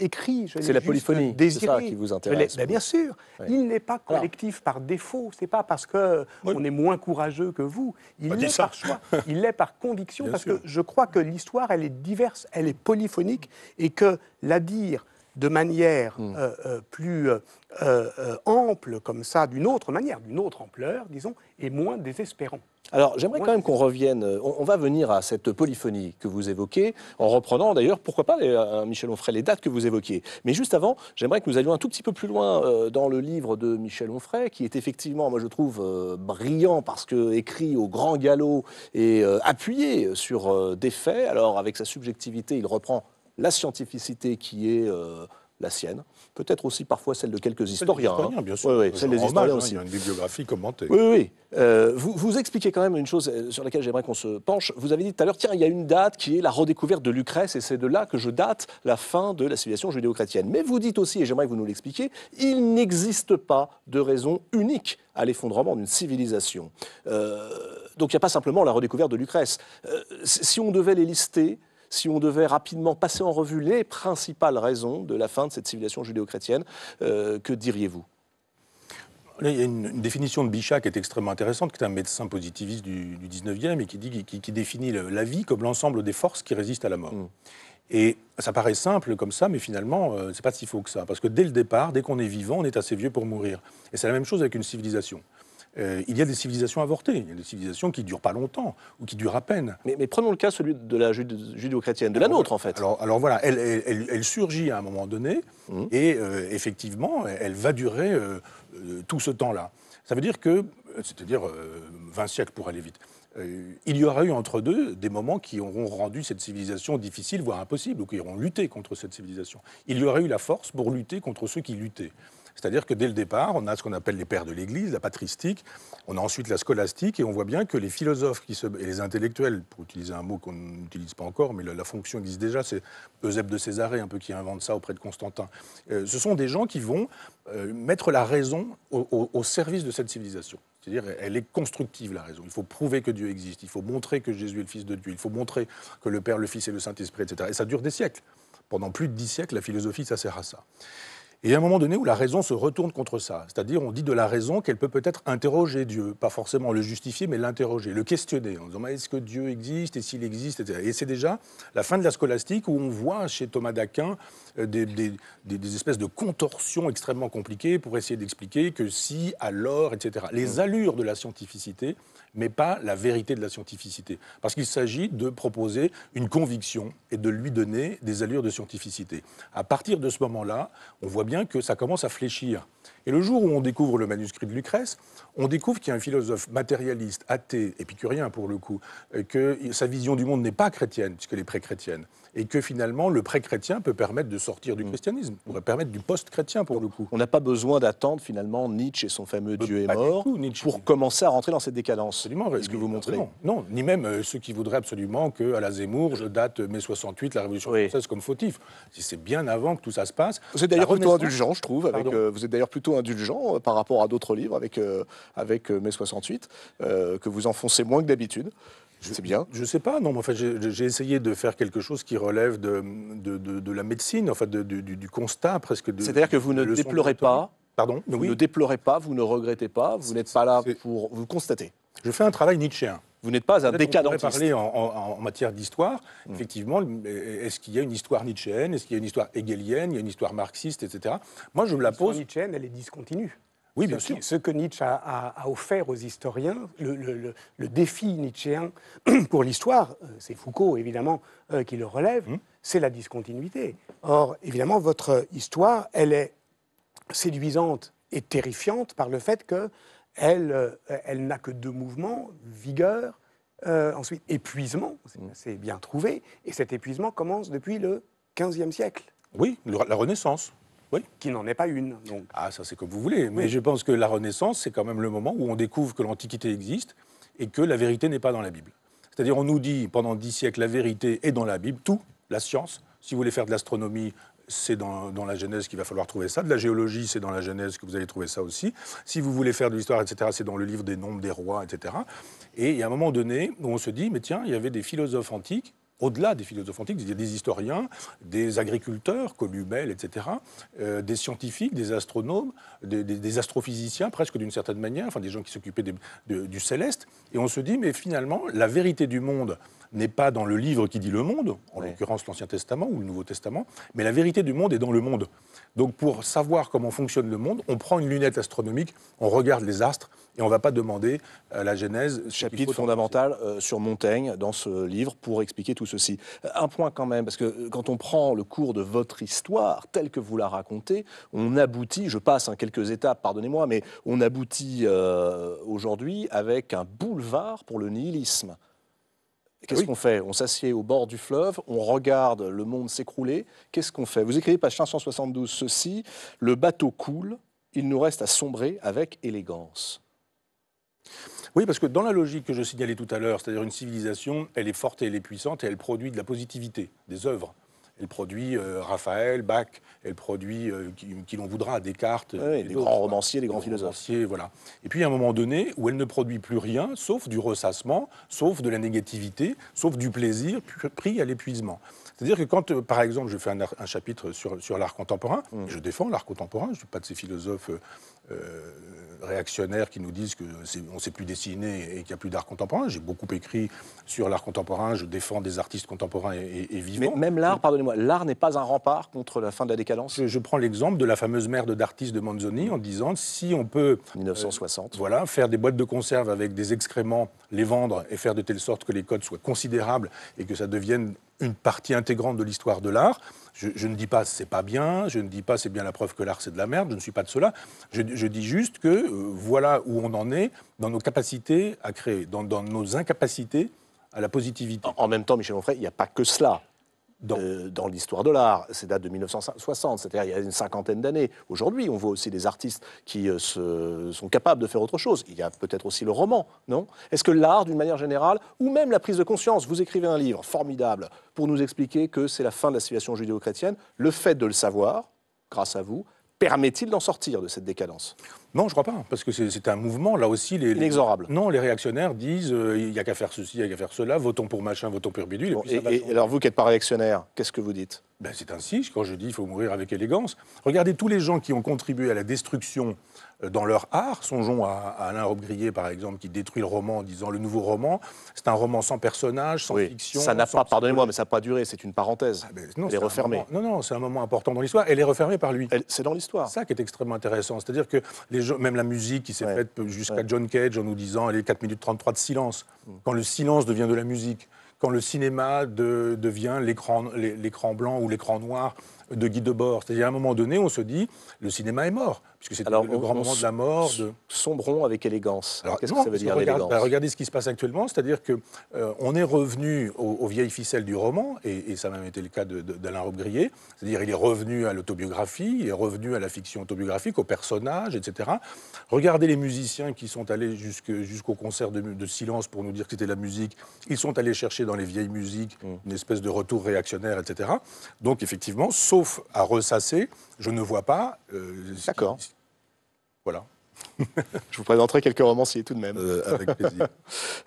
[SPEAKER 2] écrit. C'est la polyphonie, c'est ça qui vous intéresse. Ben, bien sûr, il n'est pas collectif par défaut, c'est pas parce qu'on on est moins courageux que vous, il bah, l'est par choix, il l'est par conviction, parce que je crois que l'histoire, elle est diverse, elle est polyphonique, et que la dire de manière hmm. euh, euh, plus euh, ample, comme ça, d'une autre manière, d'une autre ampleur, disons, et moins désespérant.
[SPEAKER 1] Alors j'aimerais quand même qu'on revienne, on, va venir à cette polyphonie que vous évoquez, en reprenant d'ailleurs, pourquoi pas, Michel Onfray, les dates que vous évoquez Mais juste avant, j'aimerais que nous allions un tout petit peu plus loin dans le livre de Michel Onfray, qui est effectivement, moi je trouve, brillant parce que écrit au grand galop et appuyé sur des faits. Alors avec sa subjectivité, il reprend la scientificité qui est euh, la sienne, peut-être aussi parfois celle de quelques hein. historiens. bien sûr. Oui, oui, celle des historiens hein, aussi. une bibliographie commentée. Oui, oui. Euh, vous, vous, expliquez quand même une chose euh, sur laquelle j'aimerais qu'on se penche. Vous avez dit tout à l'heure, tiens, il y a une date qui est la redécouverte de Lucrèce, et c'est de là que je date la fin de la civilisation judéo-chrétienne. Mais vous dites aussi, et j'aimerais que vous nous l'expliquiez, il n'existe pas de raison unique à l'effondrement d'une civilisation. donc il n'y a pas simplement la redécouverte de Lucrèce. si on devait les lister, si on devait rapidement passer en revue les principales raisons de la fin de cette civilisation judéo-chrétienne, euh, que diriez-vous
[SPEAKER 3] il y a une, définition de Bichat qui est extrêmement intéressante, qui est un médecin positiviste du, du 19e et qui, définit la vie comme l'ensemble des forces qui résistent à la mort. Mm. Et ça paraît simple comme ça, mais finalement, ce euh, c'est pas si faux que ça. Parce que dès le départ, dès qu'on est vivant, on est assez vieux pour mourir. Et c'est la même chose avec une civilisation. Euh, il y a des civilisations avortées, il y a des civilisations qui durent pas longtemps ou qui durent à peine. Mais, prenons le cas celui de la judéo-chrétienne, de la nôtre en fait. Alors, voilà, elle, surgit à un moment donné mmh. et euh, effectivement, elle va durer euh, tout ce temps-là. Ça veut dire que, c'est-à-dire 20 siècles pour aller vite, il y aura eu entre deux des moments qui auront rendu cette civilisation difficile, voire impossible, ou qui auront lutté contre cette civilisation. Il y aura eu la force pour lutter contre ceux qui luttaient. C'est-à-dire que dès le départ, on a ce qu'on appelle les pères de l'Église, la patristique, on a ensuite la scolastique, et on voit bien que les philosophes qui se... et les intellectuels, pour utiliser un mot qu'on n'utilise pas encore, mais la, fonction existe déjà, c'est Eusèbe de Césarée un peu qui invente ça auprès de Constantin. Euh, ce sont des gens qui vont euh, mettre la raison au, au service de cette civilisation. C'est-à-dire, elle est constructive, la raison. Il faut prouver que Dieu existe, il faut montrer que Jésus est le Fils de Dieu, il faut montrer que le Père, le Fils et le Saint-Esprit, etc. Et ça dure des siècles. Pendant plus de dix siècles, la philosophie, ça sert à ça. Et il y a un moment donné où la raison se retourne contre ça. C'est-à-dire, on dit de la raison qu'elle peut peut-être interroger Dieu, pas forcément le justifier, mais l'interroger, le questionner, en disant est-ce que Dieu existe et s'il existe, etc. Et c'est déjà la fin de la scolastique où on voit chez Thomas d'Aquin euh, des, des, espèces de contorsions extrêmement compliquées pour essayer d'expliquer que si, alors, etc. Les mmh. allures de la scientificité mais pas la vérité de la scientificité. Parce qu'il s'agit de proposer une conviction et de lui donner des allures de scientificité. À partir de ce moment-là, on voit bien que ça commence à fléchir. Et le jour où on découvre le manuscrit de Lucrèce, on découvre qu'il y a un philosophe matérialiste, athée, épicurien pour le coup, euh, que sa vision du monde n'est pas chrétienne, puisqu'elle est pré-chrétienne, et que finalement le pré-chrétien peut permettre de sortir du mm. christianisme, pourrait
[SPEAKER 1] permettre du post-chrétien pour le coup. On n'a pas besoin d'attendre finalement Nietzsche et son fameux bah, Dieu est mort pour commencer à rentrer dans cette décadence. Absolument. Est-ce que vous montrez non, non, ni même euh, ceux qui voudraient absolument que à la
[SPEAKER 3] Zemmour, je date euh, mai 68, la Révolution française comme fautif. Si c'est bien avant que tout ça se passe. Vous êtes d'ailleurs plutôt indulgent, je trouve. Avec,
[SPEAKER 1] vous êtes d'ailleurs plutôt indulgent euh, par rapport à d'autres livres avec, euh, avec euh, mai 68, que vous enfoncez moins que d'habitude. C'est bien. Je ne sais pas, non, En fait, j'ai
[SPEAKER 3] essayé de faire quelque chose qui relève de, de, la médecine, enfin, de, du, constat presque.
[SPEAKER 1] C'est-à-dire que vous ne déplorez pas. Pardon Vous oui. ne déplorez pas, vous ne regrettez pas, vous n'êtes pas là pour. Vous constater. Je fais un travail nietzschéen. Vous n'êtes pas un décadentiste. On parler en,
[SPEAKER 3] en, matière d'histoire. Mm. Effectivement, est-ce qu'il y a une histoire nietzschéenne Est-ce qu'il y a une histoire hegelienne Il y a une histoire marxiste, etc. Moi, je me la pose. Nietzschéenne, elle est discontinue. Oui, bien sûr. Ce que Nietzsche a, offert
[SPEAKER 2] aux historiens, le, défi nietzschéen pour l'histoire, euh, c'est Foucault évidemment euh, qui le relève, mm. c'est la discontinuité. Or, évidemment, votre histoire, elle est séduisante et terrifiante par le fait que elle, euh, elle n'a que deux mouvements, vigueur, euh, ensuite épuisement, mm. c'est bien trouvé, et cet épuisement commence depuis le 15e siècle. Oui, la Renaissance. Oui. Qui n'en est pas une. Ah, ça c'est comme vous
[SPEAKER 3] voulez, mais je pense que la Renaissance, c'est quand même le moment où on découvre que l'Antiquité existe et que la vérité n'est pas dans la Bible. C'est-à-dire on nous dit pendant dix siècles la vérité est dans la Bible, tout, la science, si vous voulez faire de l'astronomie, c'est dans, la genèse qu'il va falloir trouver ça. De la géologie, c'est dans la genèse que vous allez trouver ça aussi. Si vous voulez faire de l'histoire, etc., c'est dans le livre des nombres des rois, etc. Et il y a un moment donné où on se dit, mais tiens, il y avait des philosophes antiques au-delà des philosophes antiques, il y des historiens, des agriculteurs, comme etc., euh, des scientifiques, des astronomes, des, astrophysiciens, presque d'une certaine manière, enfin des gens qui s'occupaient du céleste. Et on se dit, mais finalement, la vérité du monde n'est pas dans le livre qui dit le monde, en l'occurrence l'Ancien Testament ou le Nouveau Testament, mais la vérité du monde est dans le monde. Donc pour savoir comment fonctionne le monde, on prend une lunette astronomique, on regarde les astres, et on ne va pas
[SPEAKER 1] demander euh, la genèse. Chapitre fondamental euh, sur Montaigne dans ce livre pour expliquer tout ceci. Euh, un point quand même, parce que quand on prend le cours de votre histoire telle que vous la racontez, on aboutit, je passe en hein, quelques étapes, pardonnez-moi, mais on aboutit aujourd'hui avec un boulevard pour le nihilisme. Qu'est-ce qu'on fait On s'assied au bord du fleuve, on regarde le monde s'écrouler. Qu'est-ce qu'on fait Vous écrivez page 572 ceci Le bateau coule, il nous reste à sombrer avec élégance.
[SPEAKER 3] Oui, parce que dans la logique que je signalais tout à l'heure, c'est-à-dire une civilisation, elle est forte et elle est puissante et elle produit de la positivité, des œuvres. Elle produit euh, Raphaël, Bach, elle produit, euh, qui, l'on voudra, Descartes. Oui, et grands romanciers, des grands philosophes. voilà. Et puis, à un moment donné, où elle ne produit plus rien, sauf du ressassement, sauf de la négativité, sauf du plaisir pris à l'épuisement. C'est-à-dire que quand, euh, par exemple, je fais un, chapitre sur, sur l'art contemporain, mm. je défends l'art contemporain, je ne suis pas de ces philosophes réactionnaires qui nous disent qu'on ne sait plus dessiner et qu'il n'y a plus d'art contemporain. J'ai beaucoup écrit sur l'art contemporain, je défends des artistes contemporains et, et vivants. Mais même l'art, pardonnez-moi, l'art n'est pas un rempart contre la fin de la décadence Je, prends l'exemple de la fameuse mère de d'artiste de Manzoni en disant si on peut 1960 euh, voilà faire des boîtes de conserve avec des excréments, les vendre et faire de telle sorte que les codes soient considérables et que ça devienne une partie intégrante de l'histoire de l'art. Je, ne dis pas c'est pas bien, je ne dis pas c'est bien la preuve que l'art c'est de la merde, je ne suis pas de cela. Je, dis juste que euh, voilà où on en est dans nos capacités à créer, dans, nos incapacités à la positivité. En, même
[SPEAKER 1] temps, Michel Onfray, il n'y a pas que cela. Euh, euh, dans, l'histoire de l'art. c'est date de 1960, c'est-à-dire il y a une cinquantaine d'années. Aujourd'hui, on voit aussi des artistes qui euh, se, sont capables de faire autre chose. Il y a peut-être aussi le roman, non Est-ce que l'art, d'une manière générale, ou même la prise de conscience, vous écrivez un livre formidable pour nous expliquer que c'est la fin de la situation judéo-chrétienne, le fait de le savoir, grâce à vous, permet-il d'en sortir de cette décadence non, je ne crois pas, parce que c'est un mouvement, là aussi... Les,
[SPEAKER 3] Inexorable. non, les réactionnaires disent, euh, il n'y a qu'à faire ceci, il n'y a qu'à faire cela, votons pour machin, votons pour bidule. et, et, alors vous qui n'êtes pas réactionnaire, qu'est-ce que vous dites ben, c'est ainsi, quand je dis qu'il faut mourir avec élégance. Regardez tous les gens qui ont contribué à la destruction euh, dans leur art. Songeons à, Alain Robbe-Grillet, par exemple, qui détruit le roman en disant le nouveau roman, c'est un roman sans personnage, sans fiction. Ça n'a pas,
[SPEAKER 1] pardonnez-moi, mais ça n'a pas duré, c'est une parenthèse. Ah, ben, non, elle est, refermée.
[SPEAKER 3] non, non, c'est un moment important dans l'histoire. Elle est refermée par lui. c'est dans l'histoire. C'est ça qui est extrêmement intéressant. C'est-à-dire que les même la musique qui s'est faite jusqu'à John Cage en nous disant les 4 minutes 33 de silence. Mm. Quand le silence devient de la musique quand le cinéma devient l'écran blanc ou l'écran noir de Guy Debord. C'est-à-dire, à un moment donné, on se dit, le cinéma est mort. Puisque c'est le grand moment de la mort. De... Sombrons avec élégance. Qu'est-ce que ça veut dire élégance bah, Regardez ce qui se passe actuellement, c'est-à-dire que euh, on est revenu aux, vieilles ficelles du roman, et, ça m'a même été le cas d'Alain Robbe-Grillet, c'est-à-dire il est revenu à l'autobiographie, il est revenu à la fiction autobiographique, aux personnages, etc. Regardez les musiciens qui sont allés jusqu'au concert de, de, silence pour nous dire que c'était la musique, ils sont allés chercher dans les vieilles musiques mmh. une espèce de retour réactionnaire, etc. Donc effectivement, sauf à ressasser, je ne vois
[SPEAKER 1] pas euh, voilà. Je vous présenterai quelques romanciers tout de même. Euh, avec plaisir.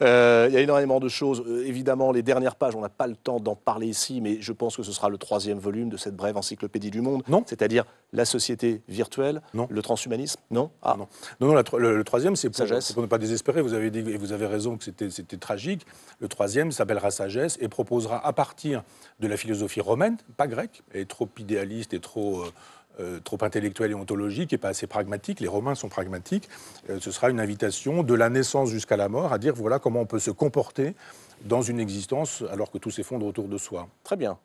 [SPEAKER 1] Euh, il y a énormément de choses. Euh, évidemment, les dernières pages, on n'a pas le temps d'en parler ici, mais je pense que ce sera le troisième volume de cette brève encyclopédie du monde. Non. C'est-à-dire la société virtuelle, non. le transhumanisme. Non. Ah. Non, non. non le, troisième, c'est pour, ne pas
[SPEAKER 3] désespérer. Vous avez dit, et vous avez raison que c'était tragique. Le troisième s'appellera Sagesse et proposera à partir de la philosophie romaine, pas grecque, et trop idéaliste et trop. Euh, trop intellectuel et ontologique et pas assez pragmatique. Les Romains sont pragmatiques. Euh, ce sera une invitation de la naissance jusqu'à la mort à dire voilà comment on peut se comporter dans une existence alors que tout s'effondre
[SPEAKER 1] autour de soi. Très bien.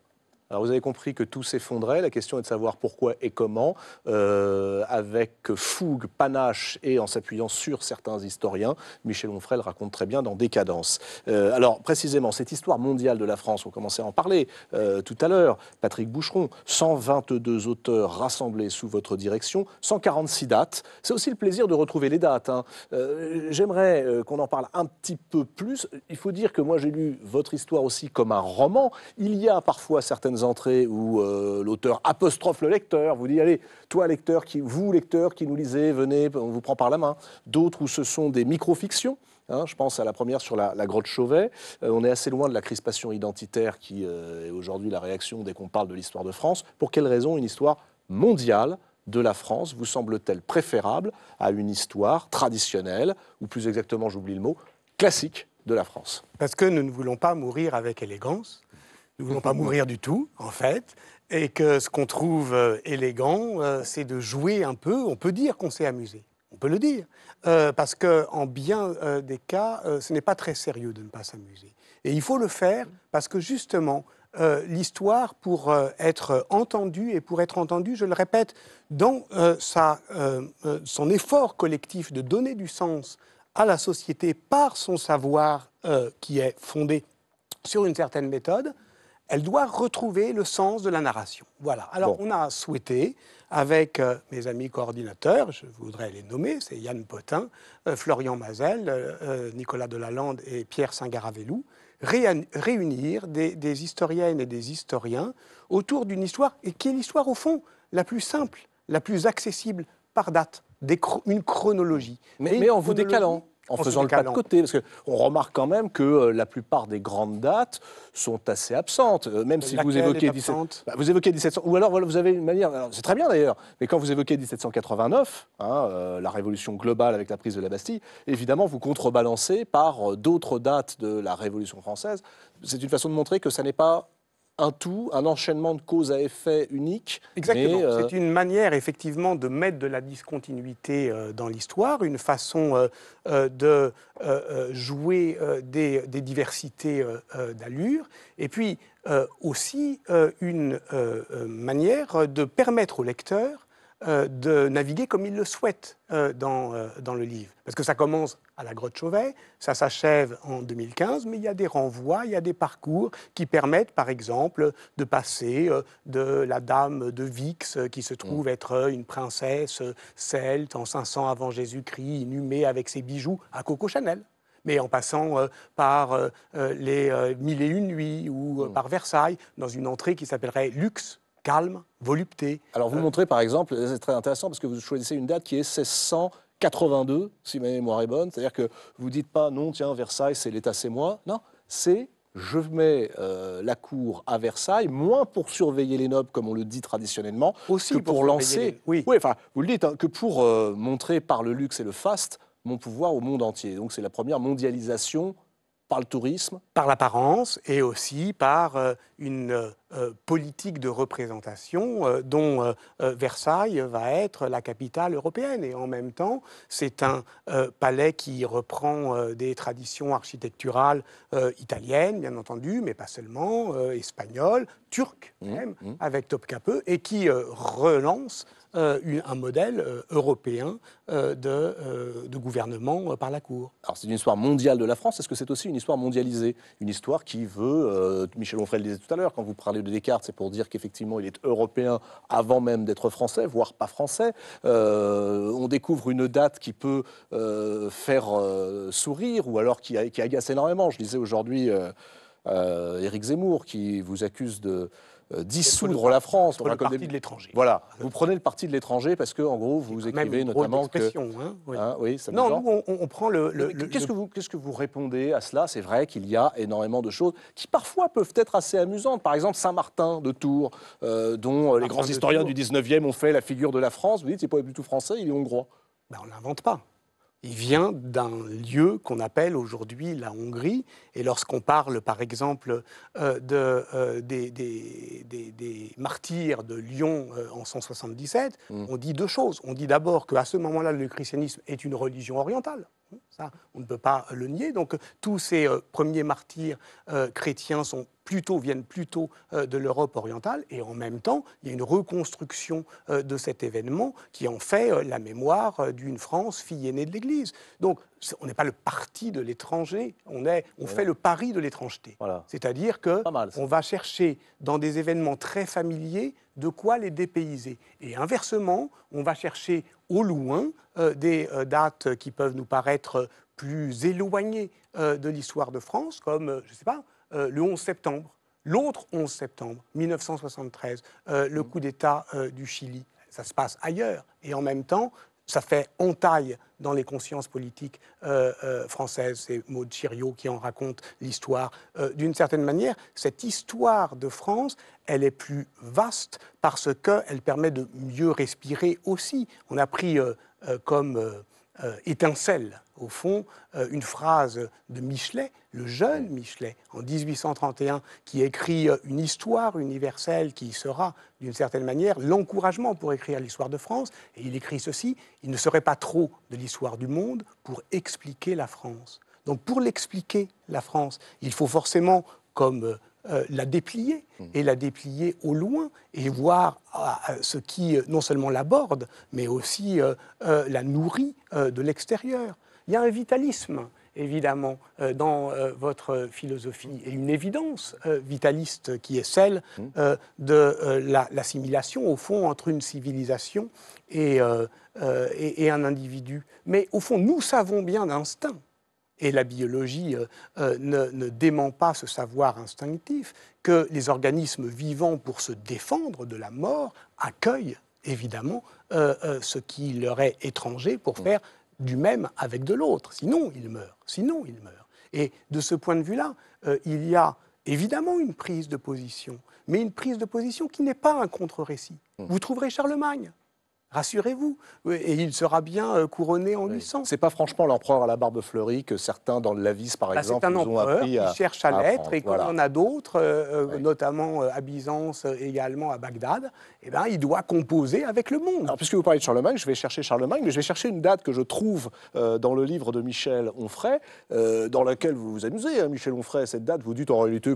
[SPEAKER 1] Alors vous avez compris que tout s'effondrait, la question est de savoir pourquoi et comment, euh, avec fougue, panache et en s'appuyant sur certains historiens. Michel Onfray le raconte très bien dans Décadence. Euh, alors précisément, cette histoire mondiale de la France, on commençait à en parler euh, tout à l'heure, Patrick Boucheron, 122 auteurs rassemblés sous votre direction, 146 dates, c'est aussi le plaisir de retrouver les dates. Hein. J'aimerais qu'on en parle un petit peu plus. Il faut dire que moi j'ai lu votre histoire aussi comme un roman, il y a parfois certaines entrées où euh, l'auteur apostrophe le lecteur, vous dit allez, toi lecteur, qui, vous lecteur qui nous lisez, venez, on vous prend par la main. D'autres où ce sont des micro-fictions. Hein, je pense à la première sur la, grotte Chauvet. Euh, on est assez loin de la crispation identitaire qui euh, est aujourd'hui la réaction dès qu'on parle de l'histoire de France. Pour quelle raison une histoire mondiale de la France vous semble-t-elle préférable à une histoire traditionnelle, ou plus exactement, j'oublie le mot, classique de la France
[SPEAKER 2] Parce que nous ne voulons pas mourir avec élégance, nous ne voulons pas mourir du tout, en fait. Et que ce qu'on trouve euh, élégant, euh, c'est de jouer un peu. On peut dire qu'on s'est amusé. On peut le dire. Euh, parce que, en bien des cas, ce n'est pas très sérieux de ne pas s'amuser. Et il faut le faire parce que, justement, l'histoire, pour être entendue et pour être entendue, je le répète, dans son effort collectif de donner du sens à la société par son savoir qui est fondé sur une certaine méthode, elle doit retrouver le sens de la narration. Voilà. Alors, on a souhaité, avec euh, mes amis coordinateurs, je voudrais les nommer, c'est Yann Potin, euh, Florian Mazel, euh, Nicolas Delalande et Pierre Saint-Garavelou, réunir des, historiennes et des historiens autour d'une histoire, et qui est l'histoire, au fond, la plus simple, la plus accessible par date, des, une chronologie. Mais, mais, mais en vous décalant en faisant le pas de côté.
[SPEAKER 1] Parce qu'on remarque quand même que euh, la plupart des grandes dates sont assez absentes. Euh, même si vous évoquez, 17, bah, vous évoquez 1700. Ou alors, vous avez une manière. C'est très bien d'ailleurs, mais quand vous évoquez 1789, hein, euh, la révolution globale avec la prise de la Bastille, évidemment, vous contrebalancez par d'autres dates de la Révolution française. C'est une façon de montrer que ça n'est pas un tout, un enchaînement de causes à effet unique. Exactement. Euh, C'est
[SPEAKER 2] une manière effectivement de mettre de la discontinuité euh, dans l'histoire, une façon euh, de jouer des, diversités d'allure, et puis aussi une manière de permettre au lecteur de naviguer comme il le souhaite dans, dans le livre. Parce que ça commence à la Grotte Chauvet. Ça s'achève en 2015, mais il y a des renvois, il y a des parcours qui permettent, par exemple, de passer euh, de la dame de Vix, euh, qui se trouve mm. être euh, une princesse celte en 500 avant Jésus-Christ, inhumée avec ses bijoux, à Coco Chanel mais en passant par les Mille et Une Nuits ou mm. par
[SPEAKER 1] Versailles, dans une entrée qui s'appellerait Luxe, Calme, Volupté. Alors vous montrez par exemple, c'est très intéressant parce que vous choisissez une date qui est 1600 82, si ma mémoire est bonne. C'est-à-dire que vous ne dites pas non, tiens, Versailles, c'est l'État, c'est moi. Non, c'est je mets euh, la cour à Versailles, moins pour surveiller les nobles, comme on le dit traditionnellement, que pour, lancer. Oui. enfin, vous le dites, hein, que pour euh, montrer par le luxe et le faste mon pouvoir au monde entier. Donc c'est la première mondialisation par le tourisme,
[SPEAKER 2] par l'apparence et aussi par euh, une euh, euh, politique de représentation dont Versailles va être la capitale européenne. Et en même temps, c'est un palais qui reprend des traditions architecturales italiennes, bien entendu, mais pas seulement, espagnoles, turques mmh, même, mmh. avec Topkapi, et qui relance euh, un modèle euh, européen euh, de, gouvernement par la Cour.
[SPEAKER 1] Alors c'est une histoire mondiale de la France, est-ce que c'est aussi une histoire mondialisée Une histoire qui veut, Michel Onfray le disait tout à l'heure, quand vous parlez de Descartes, c'est pour dire qu'effectivement il est européen avant même d'être français, voire pas français. on découvre une date qui peut faire sourire ou alors qui, agace énormément. Je disais aujourd'hui... Euh, Éric Zemmour qui vous accuse de, euh, dissoudre la France. pour le parti de l'étranger. Voilà, vous prenez le parti de l'étranger parce que, en gros, vous écrivez notamment que. Hein, oui. Hein, non, nous, on, prend le. qu'est-ce, Que vous, que vous répondez à cela C'est vrai qu'il y a énormément de choses qui parfois peuvent être assez amusantes. Par exemple, Saint-Martin de Tours, euh, dont euh, les grands historiens du 19e ont fait la figure de la France. Vous dites, c'est pas du tout français, il est hongrois. Ben, on l'invente pas.
[SPEAKER 2] Il vient d'un lieu qu'on appelle aujourd'hui la Hongrie. Et lorsqu'on parle, par exemple, euh, euh, des, martyrs de Lyon euh, en 177, mm. on dit deux choses. On dit d'abord qu'à ce moment-là, le christianisme est une religion orientale on ne peut pas le nier. Donc, tous ces euh, premiers martyrs euh, chrétiens viennent plutôt euh, de l'Europe orientale. Et en même temps, il y a une reconstruction de cet événement qui en fait la mémoire d'une France fille aînée de l'Église. Donc, on n'est pas le parti de l'étranger, on, fait le pari de l'étrangeté. C'est-à-dire qu'on va chercher dans des événements très familiers de quoi les dépayser. Et inversement, on va chercher au loin euh, des euh, dates qui peuvent nous paraître plus éloignées euh, de l'histoire de France, comme, je ne sais pas, le 11 septembre, l'autre 11 septembre 1973, le mm. coup d'État du Chili. Ça se passe ailleurs. Et en même temps, ça fait entaille dans les consciences politiques euh, euh, françaises. C'est Maud Chirio qui en raconte l'histoire. Euh, d'une certaine manière, cette histoire de France, elle est plus vaste parce qu'elle permet de mieux respirer aussi. On a pris comme étincelle au fond, euh, une phrase de Michelet, le jeune Michelet, en 1831, qui écrit euh, une histoire universelle qui sera, d'une certaine manière, l'encouragement pour écrire l'histoire de France. Et il écrit ceci, il ne serait pas trop de l'histoire du monde pour expliquer la France. Donc pour l'expliquer, la France, il faut forcément, comme euh, la déplier mmh. et la déplier au loin et voir ce qui non seulement l'aborde, mais aussi la nourrit de l'extérieur. Il y a un vitalisme, évidemment, euh, dans euh, votre philosophie, et une évidence euh, vitaliste qui est celle mmh. de l'assimilation, au fond, entre une civilisation et, et, un individu. Mais au fond, nous savons bien d'instinct, et la biologie ne, dément pas ce savoir instinctif, que les organismes vivants, pour se défendre de la mort, accueillent évidemment ce qui leur est étranger pour mmh. faire du même avec de l'autre. Sinon, il meurt. Sinon, il meurt. Et de ce point de vue-là, euh, il y a évidemment une prise de position, mais une prise de position qui n'est pas un contre-récit. Mmh. Vous trouverez Charlemagne
[SPEAKER 1] Rassurez-vous, euh, et il sera bien euh, couronné en 800. Ce C'est pas franchement l'empereur à la barbe fleurie que certains dans le Lavis, par bah, exemple, un nous ont appris à. cherche à, l'être et qu'on voilà. en a
[SPEAKER 2] d'autres, euh, notamment à Byzance, également à Bagdad. et eh ben, il doit composer avec le monde. Alors,
[SPEAKER 1] puisque vous parlez de Charlemagne, je vais chercher Charlemagne, mais je vais chercher une date que je trouve dans le livre de Michel Onfray, dans laquelle vous vous amusez, hein, Michel Onfray. Cette date, vous dites en réalité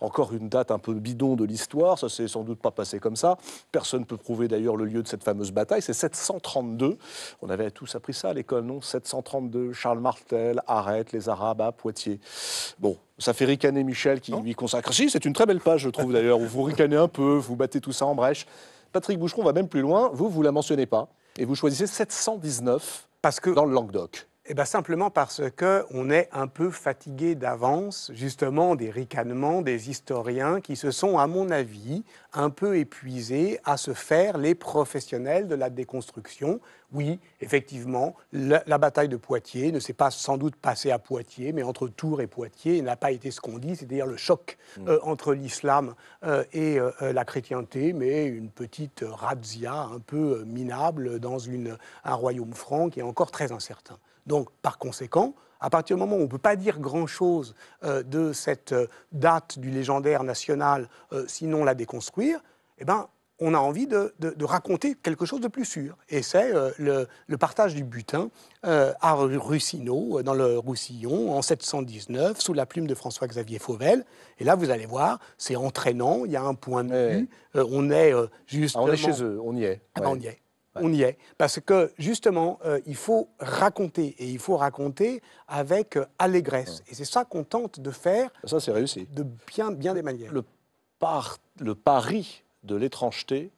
[SPEAKER 1] encore une date un peu bidon de l'histoire. Ça s'est sans doute pas passé comme ça. Personne ne peut prouver d'ailleurs le lieu de cette fameuse bataille c'est 732. On avait tous appris ça à l'école, non 732, Charles Martel, arrête les Arabes à Poitiers. Bon, ça fait ricaner Michel qui lui consacre. Si, c'est une très belle page, je trouve d'ailleurs, vous ricanez un peu, vous battez tout ça en brèche. Patrick Boucheron va même plus loin, vous, vous la mentionnez pas, et vous choisissez 719 Parce que... dans le Languedoc.
[SPEAKER 2] Eh ben, simplement parce qu'on est un peu fatigué d'avance, justement, des ricanements des historiens qui se sont, à mon avis, un peu épuisés à se faire les professionnels de la déconstruction, oui, effectivement, la, bataille de Poitiers ne s'est pas sans doute passée à Poitiers, mais entre Tours et Poitiers, n'a pas été ce qu'on dit, c'est-à-dire le choc mm. euh, entre l'islam euh, et euh, la chrétienté, mais une petite razzia un peu minable dans un royaume franc qui est encore très incertain. Donc, par conséquent, à partir du moment où on ne peut pas dire grand-chose de cette date du légendaire national, sinon la déconstruire, eh ben, on a envie de, raconter quelque chose de plus sûr. Et c'est euh, le, partage du butin euh, à Russino, euh, dans le Roussillon, en 719, sous la plume de François-Xavier Fauvel. Et là, vous allez voir, c'est entraînant, il y a un point de vue. on est juste. Ah, on est chez eux, on
[SPEAKER 1] y est. Ah, on y est.
[SPEAKER 2] On y est. Parce que justement, il faut raconter. Et il faut raconter
[SPEAKER 1] avec allégresse. Et c'est ça qu'on tente de faire. Ça, c'est réussi. De bien, bien des manières. le pari de l'étrangeté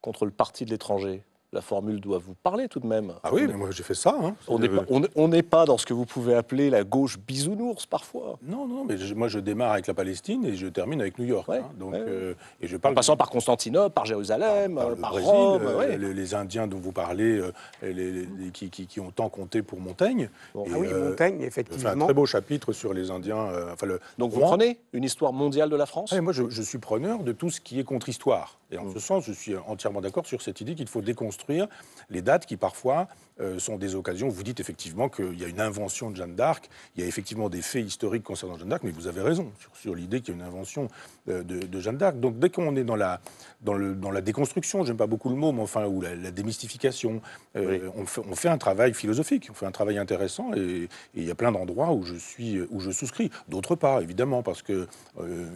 [SPEAKER 1] contre le parti de l'étranger la formule doit vous parler tout de même. Ah oui, mais moi j'ai fait ça. Hein. Euh, on n'est pas, dans ce que vous pouvez
[SPEAKER 3] appeler la gauche bisounours parfois. Non, non, mais moi je démarre avec la Palestine et je termine avec New York.
[SPEAKER 1] Hein. donc, euh, et je parle en passant par Constantinople, par Jérusalem, ah, par, euh, Rome.
[SPEAKER 3] les, Indiens dont vous parlez, les, qui, ont tant compté pour Montaigne. ah oui, Montaigne, effectivement. un très beau chapitre sur les Indiens. Donc vous prenez une histoire mondiale de la France Moi je, je suis preneur de tout ce qui est contre-histoire. Et en mm. ce sens, je suis entièrement d'accord sur cette idée qu'il faut déconstruire les dates qui parfois euh, sont des occasions. Vous dites effectivement qu'il y a une invention de Jeanne d'Arc, il y a effectivement des faits historiques concernant Jeanne d'Arc, mais vous avez raison sur, l'idée qu'il y a une invention euh, de, Jeanne d'Arc. Donc dès qu'on est dans la, dans, le, dans la déconstruction, j'aime pas beaucoup le mot, mais enfin, ou la, démystification, euh, on, fait, un travail philosophique, on fait un travail intéressant, et, il y a plein d'endroits où je suis, où je souscris. D'autre part, évidemment, parce que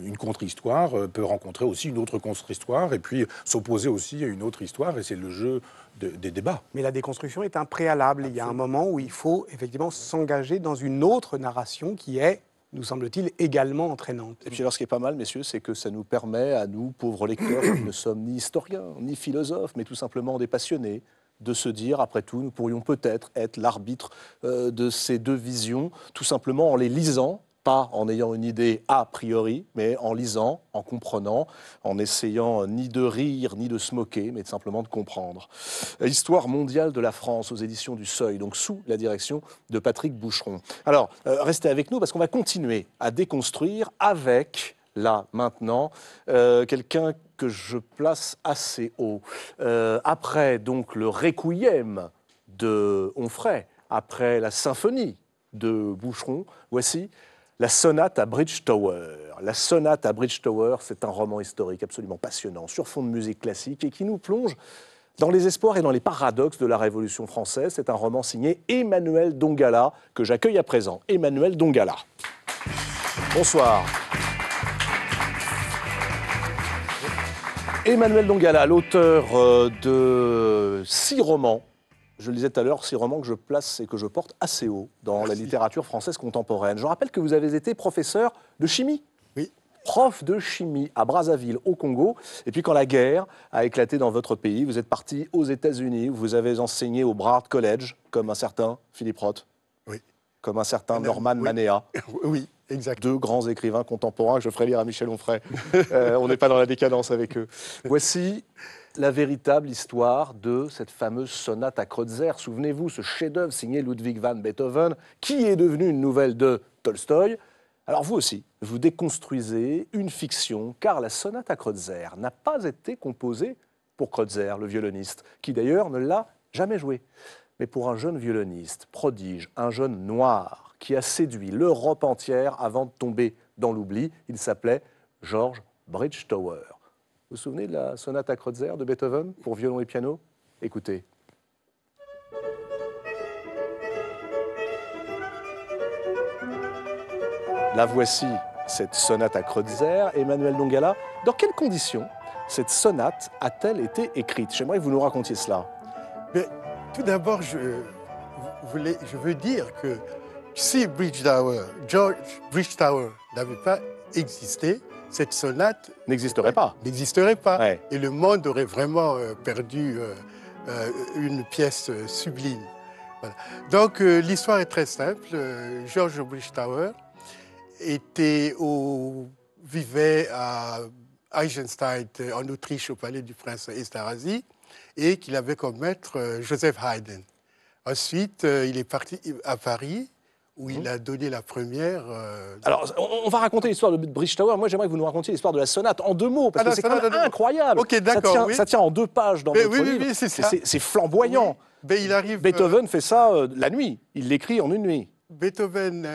[SPEAKER 3] une contre-histoire peut rencontrer aussi une autre contre-histoire, et puis s'opposer aussi à une autre histoire, et c'est le jeu
[SPEAKER 1] débats.
[SPEAKER 2] Mais la déconstruction est un préalable. Il y a un moment où il faut effectivement s'engager dans une autre narration qui est nous semble-t-il, également
[SPEAKER 1] entraînante. Et puis alors, ce qui est pas mal, messieurs, c'est que ça nous permet, à nous, pauvres lecteurs, qui ne sommes ni historiens, ni philosophes, mais tout simplement des passionnés, de se dire, après tout, nous pourrions peut-être être, l'arbitre euh, de ces deux visions, tout simplement en les lisant pas en ayant une idée a priori, mais en lisant, en comprenant, en essayant ni de rire, ni de se moquer, mais simplement de comprendre. Histoire mondiale de la France aux éditions du Seuil, donc sous la direction de Patrick Boucheron. Alors, euh, restez avec nous parce qu'on va continuer à déconstruire avec, là, maintenant, euh, quelqu'un que je place assez haut. Euh, après, donc, le requiem de Onfray, après la symphonie de Boucheron, voici la sonate à Bridge Tower. La sonate à Bridge Tower, c'est un roman historique absolument passionnant, sur fond de musique classique, et qui nous plonge dans les espoirs et dans les paradoxes de la Révolution française. C'est un roman signé Emmanuel Dongala, que j'accueille à présent. Emmanuel Dongala. Bonsoir. Emmanuel Dongala, l'auteur euh, de six romans je le disais tout à l'heure, ces romans que je place et que je porte assez haut dans la littérature française contemporaine. Je rappelle que vous avez été professeur de chimie. Oui. Prof de chimie à Brazzaville, au Congo. Et puis quand la guerre a éclaté dans votre pays, vous êtes parti aux États-Unis, vous avez enseigné au Brard College, comme un certain Philippe Roth. Oui. Comme un certain Norman Manéa. Manea. Oui. Exact. Deux grands écrivains contemporains que je ferai lire à Michel Onfray. Euh, on n'est pas dans la décadence avec eux. Voici la véritable histoire de cette fameuse sonate à Kreutzer. Souvenez-vous, ce chef-d'œuvre signé Ludwig van Beethoven, qui est devenu une nouvelle de Tolstoï. Alors vous aussi, vous déconstruisez une fiction, car la sonate à Kreutzer n'a pas été composée pour Kreutzer, le violoniste, qui d'ailleurs ne l'a jamais jouée. Mais pour un jeune violoniste, prodige, un jeune noir, qui a séduit l'Europe entière avant de tomber dans l'oubli, il s'appelait George Bridgetower. Vous vous souvenez de la sonate à Kreutzer de Beethoven pour violon et piano Écoutez. La voici, cette sonate à Kreutzer. Emmanuel Longala, dans quelles conditions cette sonate a-t-elle été écrite J'aimerais que vous nous racontiez cela.
[SPEAKER 4] tout d'abord, je, je veux dire que si Tower, George Bridgetower n'avait pas existé, cette sonate n'existerait pas. Et le monde aurait vraiment euh, perdu euh, euh, une pièce sublime. Donc l'histoire est très simple. George Bridgetower était au, vivait à Eisenstein en Autriche au palais du prince Esterhazy et qu'il avait comme maître Joseph Haydn. Ensuite, il est parti à Paris où il hein a donné la première. Euh, Alors,
[SPEAKER 1] on, va raconter l'histoire de Bridge Moi, j'aimerais que vous nous racontiez l'histoire de la sonate en deux mots, parce ah que c'est quand même incroyable. Ok, ça, tient, ça tient, en deux pages dans votre oui, livre. Oui, c'est flamboyant. Mais il arrive, Beethoven euh, fait ça euh, la nuit. Il l'écrit en une nuit.
[SPEAKER 4] Beethoven,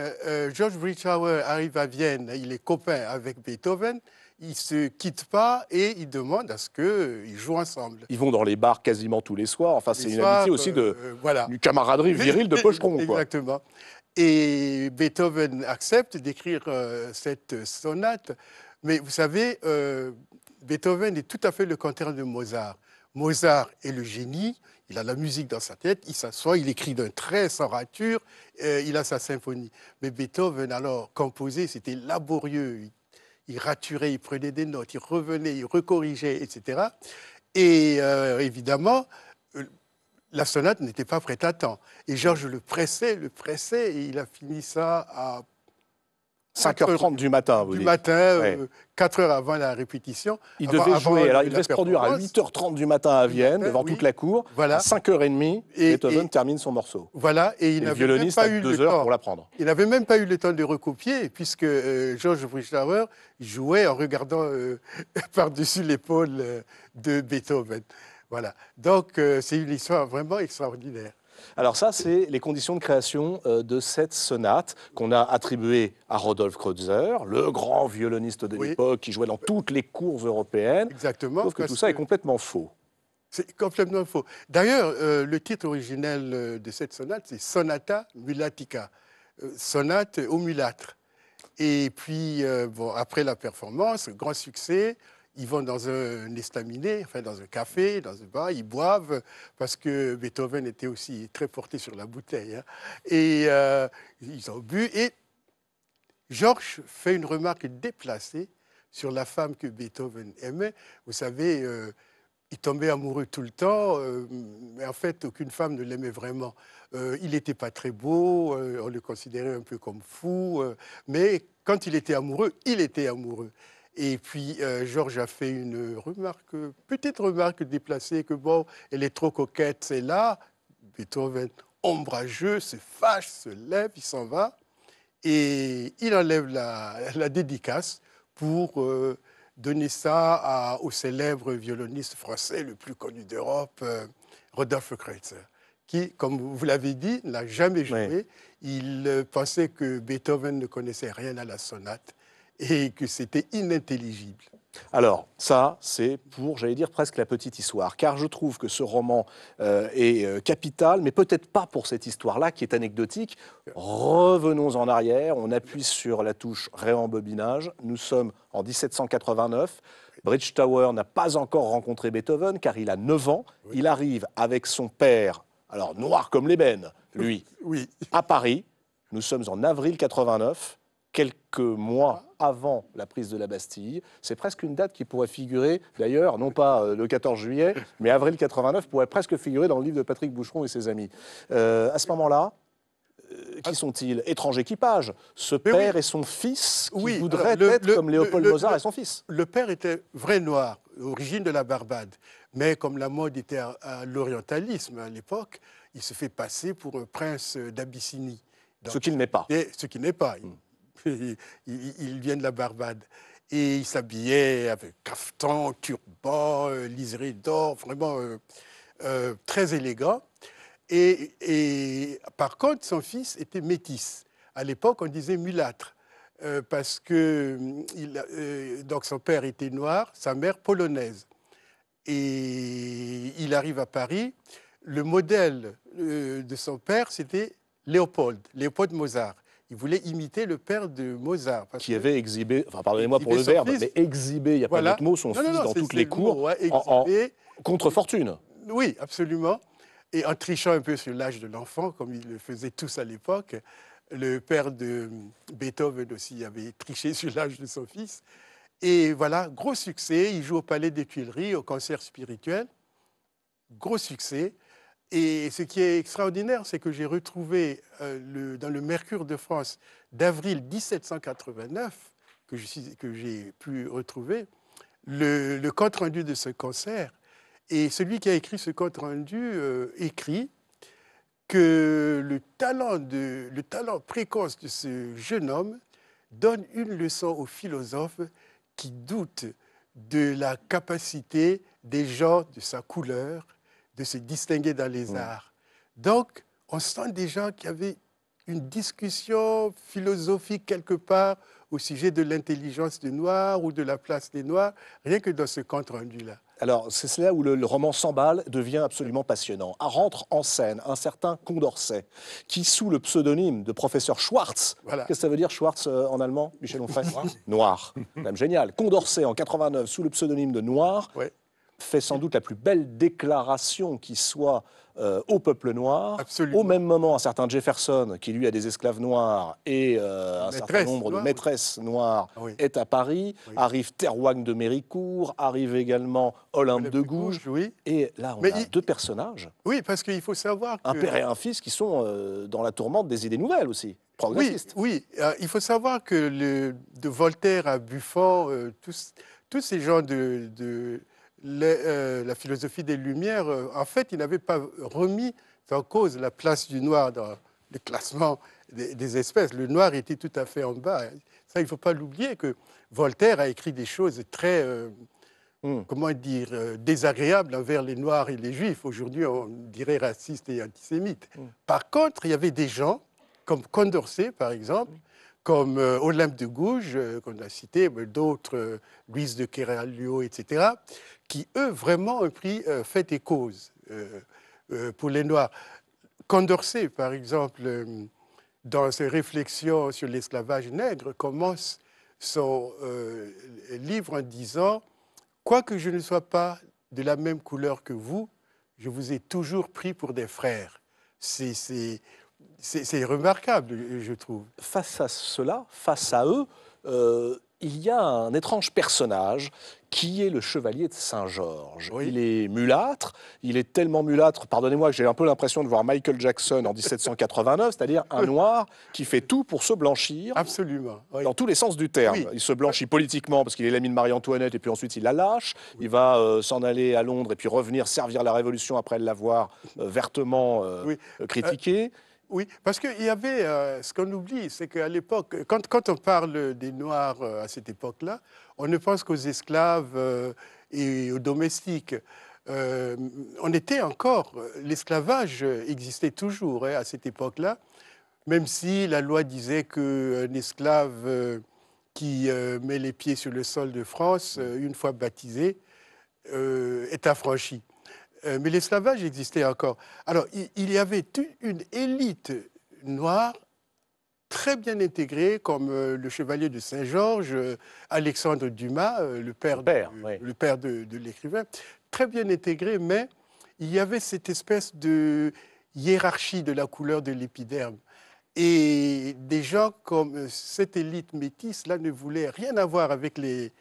[SPEAKER 4] George Bridgetower arrive à Vienne. Il est copain avec Beethoven ils se quittent pas et ils demandent à ce qu'ils jouent ensemble.
[SPEAKER 1] Ils vont dans les bars quasiment tous les soirs. Enfin,
[SPEAKER 4] c'est une amitié aussi de voilà. camaraderie virile de pocheron. Exactement. Et Beethoven accepte d'écrire euh, cette sonate. Mais vous savez, euh, Beethoven est tout à fait le contraire de Mozart. Mozart est le génie, il a la musique dans sa tête, il s'assoit, il écrit d'un trait sans rature, il a sa symphonie. Mais Beethoven, alors, composer, c'était laborieux. Il, il, raturait, il prenait des notes, il revenait, il recorrigeait, etc. Et euh, évidemment, la sonate n'était pas prête à temps. Et Georges le pressait, le pressait, et il a fini ça à
[SPEAKER 1] 5h30 du matin, vous Du matin,
[SPEAKER 4] 4 euh, heures avant la répétition.
[SPEAKER 1] Il devait jouer, alors il devait se produire à 8h30 du matin à Vienne, devant toute la cour. Voilà. À 5h30, et, Beethoven termine son morceau. Voilà, et il n'avait même pas eu deux le heures temps. pour l'apprendre.
[SPEAKER 4] Il n'avait même pas eu le temps de recopier, puisque George euh, Georges jouait en regardant euh, par-dessus l'épaule de Beethoven. Voilà. Donc, euh, c'est une histoire vraiment extraordinaire.
[SPEAKER 1] Alors ça, c'est les conditions de création euh, de
[SPEAKER 4] cette sonate
[SPEAKER 1] qu'on a attribuée à Rodolphe Kreutzer, le grand violoniste de l'époque qui jouait dans toutes les
[SPEAKER 4] cours européennes. Exactement. Sauf que tout ça est complètement faux. C'est complètement faux. D'ailleurs, euh, le titre originel de cette sonate, c'est Sonata Mulatica, sonate au mulâtre. Et puis, après la performance, grand succès, ils vont dans un estaminet, enfin dans un café, dans un bar, ils boivent, parce que Beethoven était aussi très porté sur la bouteille. Hein. Et euh, ils ont bu, et Georges fait une remarque déplacée sur la femme que Beethoven aimait. Vous savez, euh, il tombait amoureux tout le temps, euh, mais en fait, aucune femme ne l'aimait vraiment. il n'était pas très beau, on le considérait un peu comme fou, mais quand il était amoureux, il était amoureux. Et puis, euh, Georges a fait une remarque, petite remarque déplacée, que bon, elle est trop coquette, c'est là. Beethoven, ombrageux, se fâche, se lève, il s'en va. Et il enlève la, dédicace pour euh, donner ça au célèbre violoniste français le plus connu d'Europe, euh, Rodolphe Kreutzer, qui, comme vous l'avez dit, n'a jamais joué. Il pensait que Beethoven ne connaissait rien à la sonate et que c'était inintelligible.
[SPEAKER 1] Alors, ça, c'est pour, j'allais dire, presque la petite histoire, car je trouve que ce roman euh, est euh, capital, mais peut-être pas pour cette histoire-là qui est anecdotique. Revenons en arrière, on appuie sur la touche réembobinage, nous sommes en 1789, Bridge Tower n'a pas encore rencontré Beethoven, car il a 9 ans, il arrive avec son père, alors noir comme l'ébène, lui, oui. à Paris, nous sommes en avril 89, quelques mois avant la prise de la Bastille. C'est presque une date qui pourrait figurer, d'ailleurs, non pas euh, le 14 juillet, mais avril 89 pourrait presque figurer dans le livre de Patrick Boucheron et ses amis. Euh, à ce moment-là, euh, qui ah. sont-ils Étrange équipage. Ce père et
[SPEAKER 4] son fils voudraient être comme Léopold Mozart et son fils. Le père était vrai noir, origine de la Barbade. Mais comme la mode était à, l'orientalisme à l'époque, il se fait passer pour un prince d'Abyssinie. Ce qu'il n'est pas. ce qui n'est pas. il vient de la Barbade. Et il s'habillait avec caftan, turban, euh, liseré d'or, vraiment euh, euh, très élégant. Et, par contre, son fils était métisse À l'époque, on disait mulâtre. parce que mm, donc son père était noir, sa mère polonaise. Et il arrive à Paris. Le modèle de son père, c'était Léopold, Léopold Mozart il voulait imiter le père de Mozart. qui avait
[SPEAKER 1] exhibé, enfin pardonnez-moi pour le verbe,
[SPEAKER 4] mais exhibé, il n'y a pas d'autre mot, son fils dans toutes les cours, contre fortune. Oui, absolument. Et en trichant un peu sur l'âge de l'enfant, comme ils le faisaient tous à l'époque, le père de Beethoven aussi avait triché sur l'âge de son fils. Et voilà, gros succès. Il joue au Palais des Tuileries, au concert spirituel. Gros succès. Et ce qui est extraordinaire, c'est que j'ai retrouvé euh, dans le Mercure de France d'avril 1789, que j'ai pu retrouver, le, compte rendu de ce concert. Et celui qui a écrit ce compte rendu euh, écrit que le talent précoce de ce jeune homme donne une leçon aux philosophes qui doutent de la capacité des gens de sa couleur de se distinguer dans les mm. arts. Donc, on sent déjà qu'il y avait une discussion philosophique quelque part au sujet de l'intelligence des Noirs ou de la place des Noirs, rien que dans ce compte-rendu-là.
[SPEAKER 1] Alors, c'est là où le, roman s'emballe, devient absolument passionnant. À Rentre en scène un certain Condorcet, qui, sous le pseudonyme de professeur Schwartz, qu'est-ce que ça veut dire Schwartz euh, en allemand, Michel Onfray Noir. Noir. Même génial. Condorcet, en 89, sous le pseudonyme de Noir, fait sans doute la plus belle déclaration qui soit euh, au peuple noir. Au même moment, un certain Jefferson, qui lui a des esclaves noirs et euh, un certain nombre de maîtresses noires, ah est à Paris. Arrive Terwang de Méricourt, arrive également Olympe de Gouges. Et là, on a deux personnages. Oui, parce qu'il faut savoir que... Un père et un fils qui sont euh, dans la tourmente des idées nouvelles aussi. progressistes.
[SPEAKER 4] Oui, il faut savoir que de Voltaire à Buffon, tous, ces gens de euh, la philosophie des Lumières, euh, en fait, il n'avait pas remis en cause la place du noir dans le classement des, espèces. Le noir était tout à fait en bas. Ça, il ne faut pas l'oublier que Voltaire a écrit des choses très, euh, hmm. comment dire, désagréables envers les noirs et les juifs. Aujourd'hui, on dirait racistes et antisémites. Hmm. Par contre, il y avait des gens, comme Condorcet, par exemple, hmm comme euh, Olympe de Gouges, euh, qu'on a cité, mais d'autres, euh, Luis de Queralio, etc., qui, eux, vraiment ont pris fait et cause pour les Noirs. Condorcet, par exemple, dans ses réflexions sur l'esclavage nègre, commence son livre en disant Quoique je ne sois pas de la même couleur que vous, je vous ai toujours pris pour des frères. C'est c'est remarquable, je trouve.
[SPEAKER 1] Face à cela, face à eux, euh, il y a un étrange personnage qui est le chevalier de Saint-Georges. Il est mulâtre, il est tellement mulâtre, pardonnez-moi, que j'ai un peu l'impression de voir Michael Jackson en 1789, c'est-à-dire un noir qui fait tout pour se
[SPEAKER 4] blanchir. Absolument.
[SPEAKER 1] Dans tous les sens du terme. Il se blanchit politiquement parce qu'il est l'ami de Marie-Antoinette et puis ensuite il la lâche. Il va euh, s'en aller à Londres et puis revenir servir la Révolution après l'avoir euh,
[SPEAKER 4] vertement critiqué. Oui, parce qu'il y avait, euh, ce qu'on oublie, c'est qu'à l'époque, quand, on parle des Noirs euh, à cette époque-là, on ne pense qu'aux esclaves euh, et aux domestiques. on était encore, l'esclavage existait toujours hein, à cette époque-là, même si la loi disait qu'un esclave qui met les pieds sur le sol de France, une fois baptisé, est affranchi. Euh, mais l'esclavage existait encore. Alors, il, y avait une élite noire très bien intégrée, comme euh, le chevalier de Saint-Georges, euh, Alexandre Dumas, le père, le père, de, l'écrivain, très bien intégrée, mais il y avait cette espèce de hiérarchie de la couleur de l'épiderme. Et des gens comme cette élite métisse, là, ne voulaient rien avoir avec les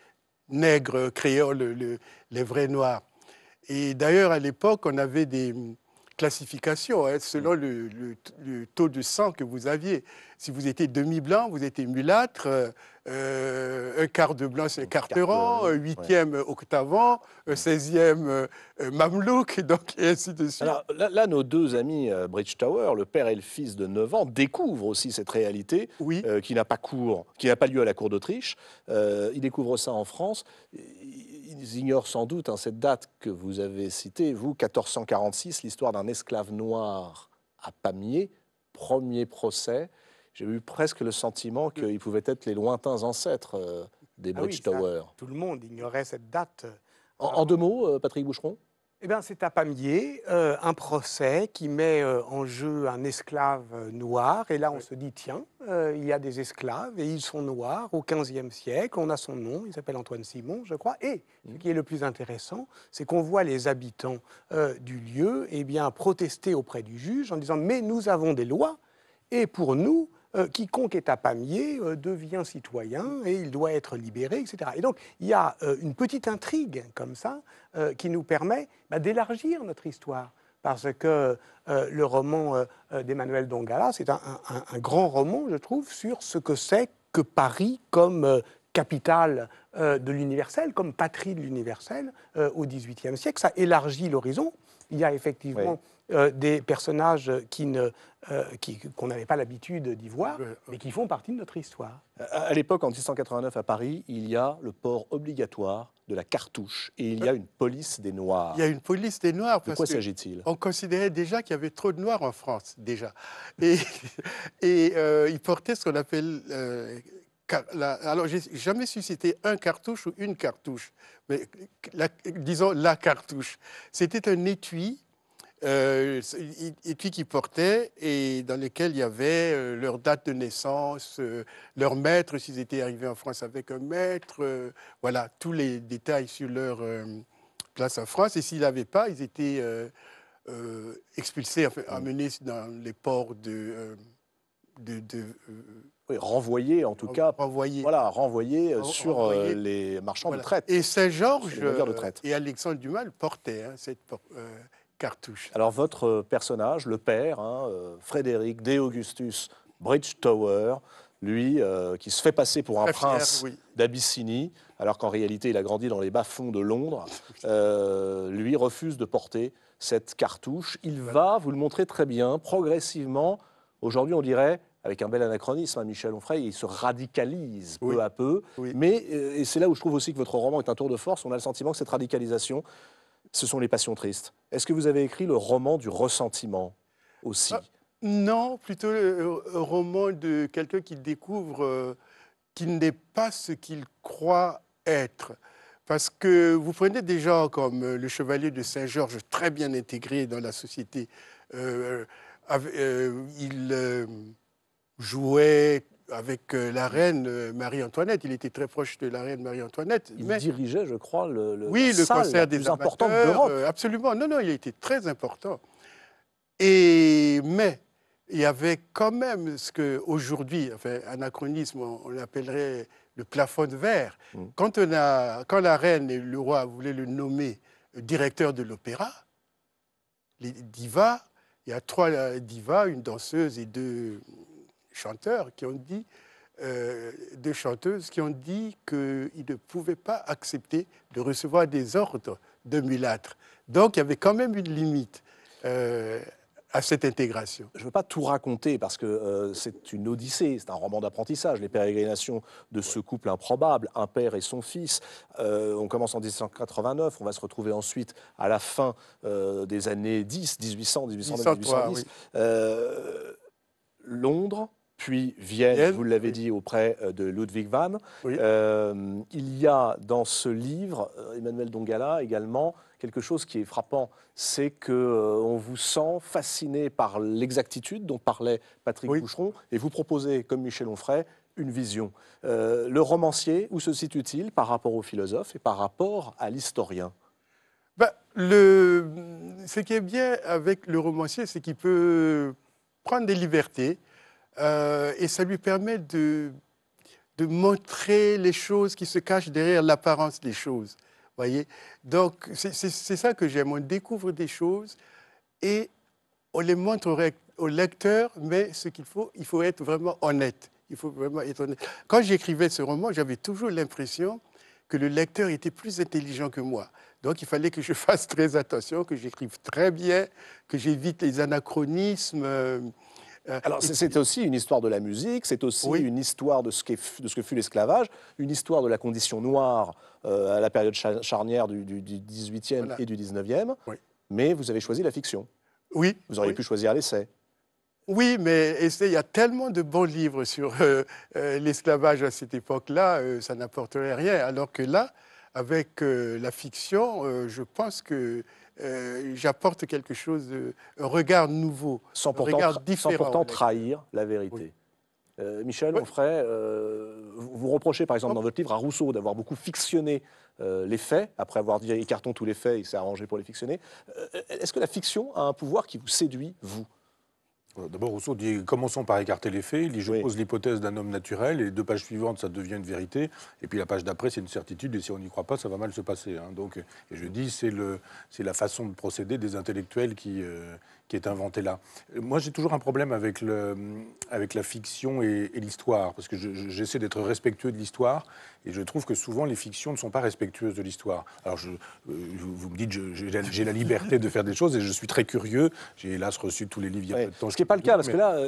[SPEAKER 4] nègres créoles, les vrais noirs. Et d'ailleurs, à l'époque, on avait des hum, classifications hein, selon le, taux de sang que vous aviez. Si vous étiez demi-blanc, vous étiez mulâtre. Euh, un quart de blanc, c'est un quart rang, huitième octavant, euh, seizième euh, euh, mamelouk, donc, et ainsi de suite. Alors,
[SPEAKER 1] là, nos deux amis Bridge Tower, le père et le fils de 9 ans, découvrent aussi cette réalité qui n'a pas cours, qui n'a pas lieu à la cour d'Autriche. ils découvrent ça en France ils ignorent sans doute hein, cette date que vous avez citée, vous, 1446, l'histoire d'un esclave noir à Pamiers, premier procès. J'ai eu presque le sentiment mm. qu'ils pouvaient être les lointains ancêtres euh, des ah Tower.
[SPEAKER 2] Tout le monde ignorait cette
[SPEAKER 1] date. Euh, en, deux mots, euh, Patrick Boucheron
[SPEAKER 2] eh c'est à Pamiers, euh, un procès qui met euh, en jeu un esclave euh, noir. Et là, on se dit, tiens, il y a des esclaves et ils sont noirs au XVe siècle. On a son nom, il s'appelle Antoine Simon, je crois. Et ce mmh. qui est le plus intéressant, c'est qu'on voit les habitants du lieu eh bien, protester auprès du juge en disant, mais nous avons des lois et pour nous, euh, quiconque est à Pamiers euh, devient citoyen et il doit être libéré, etc. Et donc, il y a euh, une petite intrigue hein, comme ça qui nous permet bah, d'élargir notre histoire. Parce que le roman d'Emmanuel Dongala, c'est un, grand roman, je trouve, sur ce que c'est que Paris comme capitale de l'universel, comme patrie de l'universel au XVIIIe siècle. Ça élargit l'horizon. Il y a effectivement euh, des personnages qui ne euh, qu'on n'avait pas l'habitude d'y voir, mais qui font partie
[SPEAKER 4] de notre histoire.
[SPEAKER 1] À l'époque, en 1689, à Paris, il y a le port obligatoire de la cartouche et il y a une police des Noirs. Il y a une
[SPEAKER 4] police des Noirs. De quoi s'agit-il On considérait déjà qu'il y avait trop de Noirs en France, déjà. Et, euh, ils portaient ce qu'on appelle... alors, j'ai jamais suscité un cartouche ou une cartouche, mais disons la cartouche. C'était un étui et euh, puis qu'ils portaient et dans lesquels il y avait euh, leur date de naissance, euh, leur maître, s'ils étaient arrivés en France avec un maître, voilà, tous les détails sur leur place en France. Et s'ils n'avaient pas, ils étaient expulsés, mm. amenés dans les ports de... renvoyés en tout cas. Renvoyés. Voilà, renvoyés sur les
[SPEAKER 1] marchands de traite. Et Saint-Georges
[SPEAKER 4] et Alexandre Dumas portaient, hein, cette cette alors votre euh,
[SPEAKER 1] personnage, le père, hein, euh, Frédéric D. Augustus Bridgetower, lui, euh, qui se fait passer pour un prince d'Abyssinie, alors qu'en réalité il a grandi dans les bas-fonds de Londres, lui refuse de porter cette cartouche. Il va, vous le montrer très bien, progressivement, aujourd'hui on dirait, avec un bel anachronisme, à hein, Michel Onfray, il se radicalise peu à peu. Mais, et c'est là où je trouve aussi que votre roman est un tour de force, on a le sentiment que cette radicalisation, ce sont les passions tristes. Est-ce que vous avez écrit le roman du
[SPEAKER 4] ressentiment aussi ah, Non, plutôt le euh, roman de quelqu'un qui découvre euh, qu'il n'est pas ce qu'il croit être. Parce que vous prenez des gens comme euh, le chevalier de Saint-Georges, très bien intégré dans la société. il jouait avec euh, la reine euh, Marie-Antoinette. Il était très proche de la reine Marie-Antoinette. Il dirigeait, je crois, le, le oui, le concert des plus important d'Europe. Euh, absolument. Non, non, il a été très important. Et mais il y avait quand même ce que aujourd'hui, enfin, anachronisme, on, l'appellerait le plafond de verre. Mm. Quand, on a, quand la reine et le roi voulaient le nommer directeur de l'opéra, les divas, il y a trois divas, une danseuse et deux chanteurs qui ont dit, euh, chanteuses qui ont dit qu'ils ne pouvaient pas accepter de recevoir des ordres de mulâtres. Donc il y avait quand même une limite. Euh, à cette intégration Je ne veux pas tout raconter parce que euh, c'est une odyssée, c'est un roman
[SPEAKER 1] d'apprentissage, les pérégrinations de ce couple improbable, un père et son fils. Euh, on commence en 1889, on va se retrouver ensuite à la fin des années 10, 1800, 1809, 1810. Londres, puis Vienne, vous l'avez dit, auprès euh, de Ludwig Van. Euh, il y a dans ce livre, euh, Emmanuel Dongala également, quelque chose qui est frappant, c'est que on vous sent fasciné par l'exactitude dont parlait Patrick Boucheron, et vous proposez, comme Michel Onfray, une vision. le romancier, où se situe-t-il par rapport au philosophe et par rapport à l'historien
[SPEAKER 4] ben, le... Ce qui est bien avec le romancier, c'est qu'il peut prendre des libertés, euh, et ça lui permet de, de montrer les choses qui se cachent derrière l'apparence des choses. Voyez Donc, c'est ça que j'aime. On découvre des choses et on les montre au, au lecteur, mais ce qu'il faut, il faut être vraiment honnête. Il faut vraiment être honnête. Quand j'écrivais ce roman, j'avais toujours l'impression que le lecteur était plus intelligent que moi. Donc, il fallait que je fasse très attention, que j'écrive très bien, que j'évite les anachronismes. Euh, euh, Alors c'est
[SPEAKER 1] aussi une histoire de la musique, c'est aussi une histoire de ce, que fut l'esclavage, une histoire de la condition noire euh, à la période charnière du, du, 18e et du 19e. Mais vous avez choisi la fiction. Oui. Vous auriez pu choisir l'essai.
[SPEAKER 4] Oui, mais il y a tellement de bons livres sur euh, l'esclavage à cette époque-là, ça n'apporterait rien. Alors que là, avec la fiction, je pense que euh, j'apporte quelque chose, de, un regard nouveau, sans pourtant, regard différent. Sans pourtant
[SPEAKER 1] trahir la vérité. Euh, Michel on ferait, euh, vous reprochez par exemple dans votre livre à Rousseau d'avoir beaucoup fictionné les faits, après avoir dit écartons tous les faits, il s'est arrangé pour les fictionner. Est-ce que la fiction a un pouvoir qui vous séduit, vous D'abord, Rousseau dit commençons par écarter les faits. Il pose l'hypothèse d'un homme
[SPEAKER 3] naturel, et les deux pages suivantes, ça devient une vérité. Et puis la page d'après, c'est une certitude, et si on n'y croit pas, ça va mal se passer. Hein. Donc, et je dis c'est la façon de procéder des intellectuels qui, euh, est inventé là. Moi, j'ai toujours un problème avec, le, avec la fiction et, l'histoire, parce que j'essaie d'être respectueux de l'histoire, et je trouve que souvent les fictions ne sont pas respectueuses de l'histoire. Alors, je, euh, vous me dites, j'ai la liberté de faire des choses, et je suis très curieux. J'ai hélas reçu tous les livres il y a de temps.
[SPEAKER 1] Ce qui n'est pas le cas, parce que là,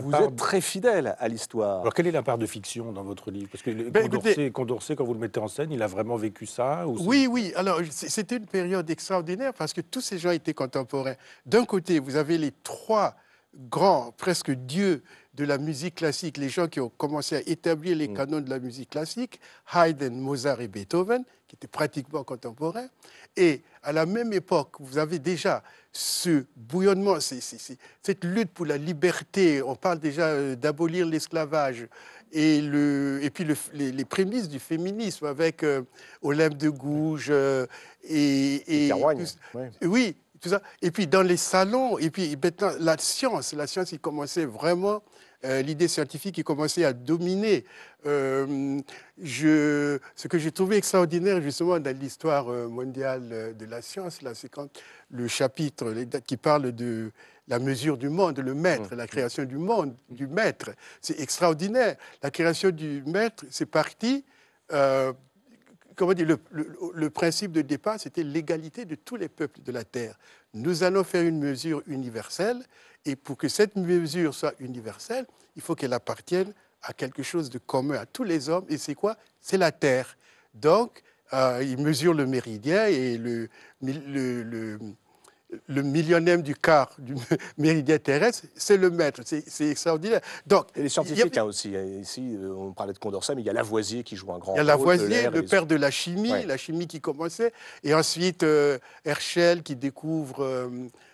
[SPEAKER 1] vous êtes très fidèle à l'histoire. Alors, quelle
[SPEAKER 3] est
[SPEAKER 4] la part de fiction dans votre livre Parce que ben, Condorcet, quand vous le mettez en scène, il a vraiment vécu ça Oui, oui. Alors, c'était une période extraordinaire, parce que tous ces gens étaient contemporains. D'un côté, vous avez les trois grands, presque dieux de la musique classique, les gens qui ont commencé à établir les mm. canons de la musique classique, Haydn, Mozart et Beethoven, qui étaient pratiquement contemporains. Et à la même époque, vous avez déjà ce bouillonnement, cette lutte pour la liberté. On parle déjà euh, d'abolir l'esclavage. Et, le, et puis les, prémices du féminisme avec euh, Olympe de Gouges euh, et, et, et oui ça. Et puis dans les salons, et puis maintenant, la science, la science, qui commençait vraiment, euh, l'idée scientifique, qui commençait à dominer. Euh, je, ce que j'ai trouvé extraordinaire, justement, dans l'histoire euh, mondiale de la science, là, c'est quand le chapitre qui parle de la mesure du monde, le maître, mmh. la création du monde, du maître, c'est extraordinaire. La création du maître, c'est parti comment le, le, principe de départ, c'était l'égalité de tous les peuples de la Terre. Nous allons faire une mesure universelle, et pour que cette mesure soit universelle, il faut qu'elle appartienne à quelque chose de commun à tous les hommes, et c'est quoi C'est la Terre. Donc, euh, ils mesurent le méridien et le, le le millionième du quart du méridien terrestre, c'est le maître. C'est extraordinaire. Donc, et les scientifiques aussi. Hein,
[SPEAKER 1] ici, euh, on parlait de Condorcet, mais il y a Lavoisier qui joue un grand rôle. Il y a euh, Lavoisier, le père
[SPEAKER 4] de la chimie, la chimie qui commençait. Et ensuite, euh, Herschel qui découvre.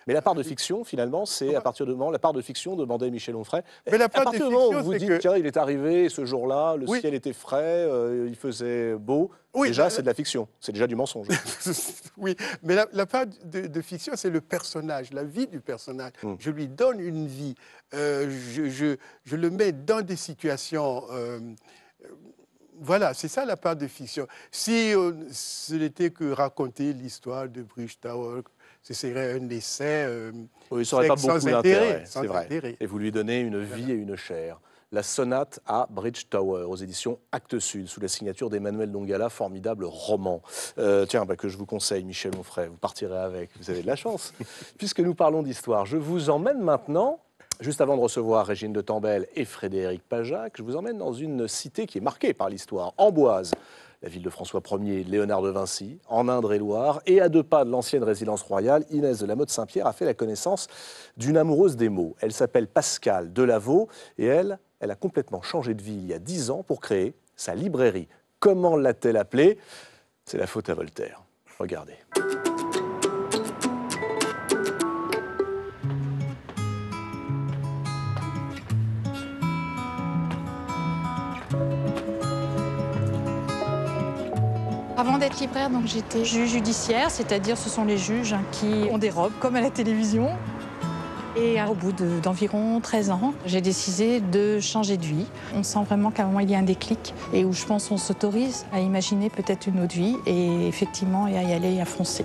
[SPEAKER 4] mais la part de fiction,
[SPEAKER 1] finalement, c'est à partir de moment, la part de fiction, demandait Michel Onfray. Mais la part à partir de fiction, vous dites, que... il est arrivé ce jour-là, le ciel était frais, il faisait beau, oui, déjà, bah, c'est de la fiction, c'est déjà du mensonge.
[SPEAKER 4] oui, mais la, part de, fiction, c'est le personnage, la vie du personnage. Hmm. Je lui donne une vie, euh, je, le mets dans des situations. Euh, voilà, c'est ça la part de fiction. Si euh, ce n'était que raconter l'histoire de Bridge Tower, ce serait un essai pas beaucoup sans, intérêt,
[SPEAKER 1] vrai. Et vous lui donnez une vie et une chair la sonate à Bridge Tower aux éditions Actes Sud, sous la signature d'Emmanuel Dongala, formidable roman. Euh, tiens, bah, que je vous conseille, Michel Onfray, vous partirez avec, vous avez de la chance. Puisque nous parlons d'histoire, je vous emmène maintenant Juste avant de recevoir Régine de Tambel et Frédéric Pajac, je vous emmène dans une cité qui est marquée par l'histoire, Amboise, la ville de François Ier, Léonard de Vinci, en Indre-et-Loire, et à deux pas de l'ancienne résidence royale, Inès de la Motte Saint-Pierre a fait la connaissance d'une amoureuse des mots. Elle s'appelle Pascale Delaveau et elle elle a complètement changé de vie il y a 10 ans pour créer sa librairie. Comment l'a-t-elle appelée C'est la faute à Voltaire. Regardez.
[SPEAKER 5] Avant d'être libraire, j'étais juge judiciaire, c'est-à-dire ce sont les juges qui ont des robes comme à la télévision et au bout d'environ 13 ans, j'ai décidé de changer de vie. On sent vraiment qu'à un moment, il y a un déclic et où je pense on s'autorise à imaginer peut-être une autre vie et effectivement et à y aller et à foncer.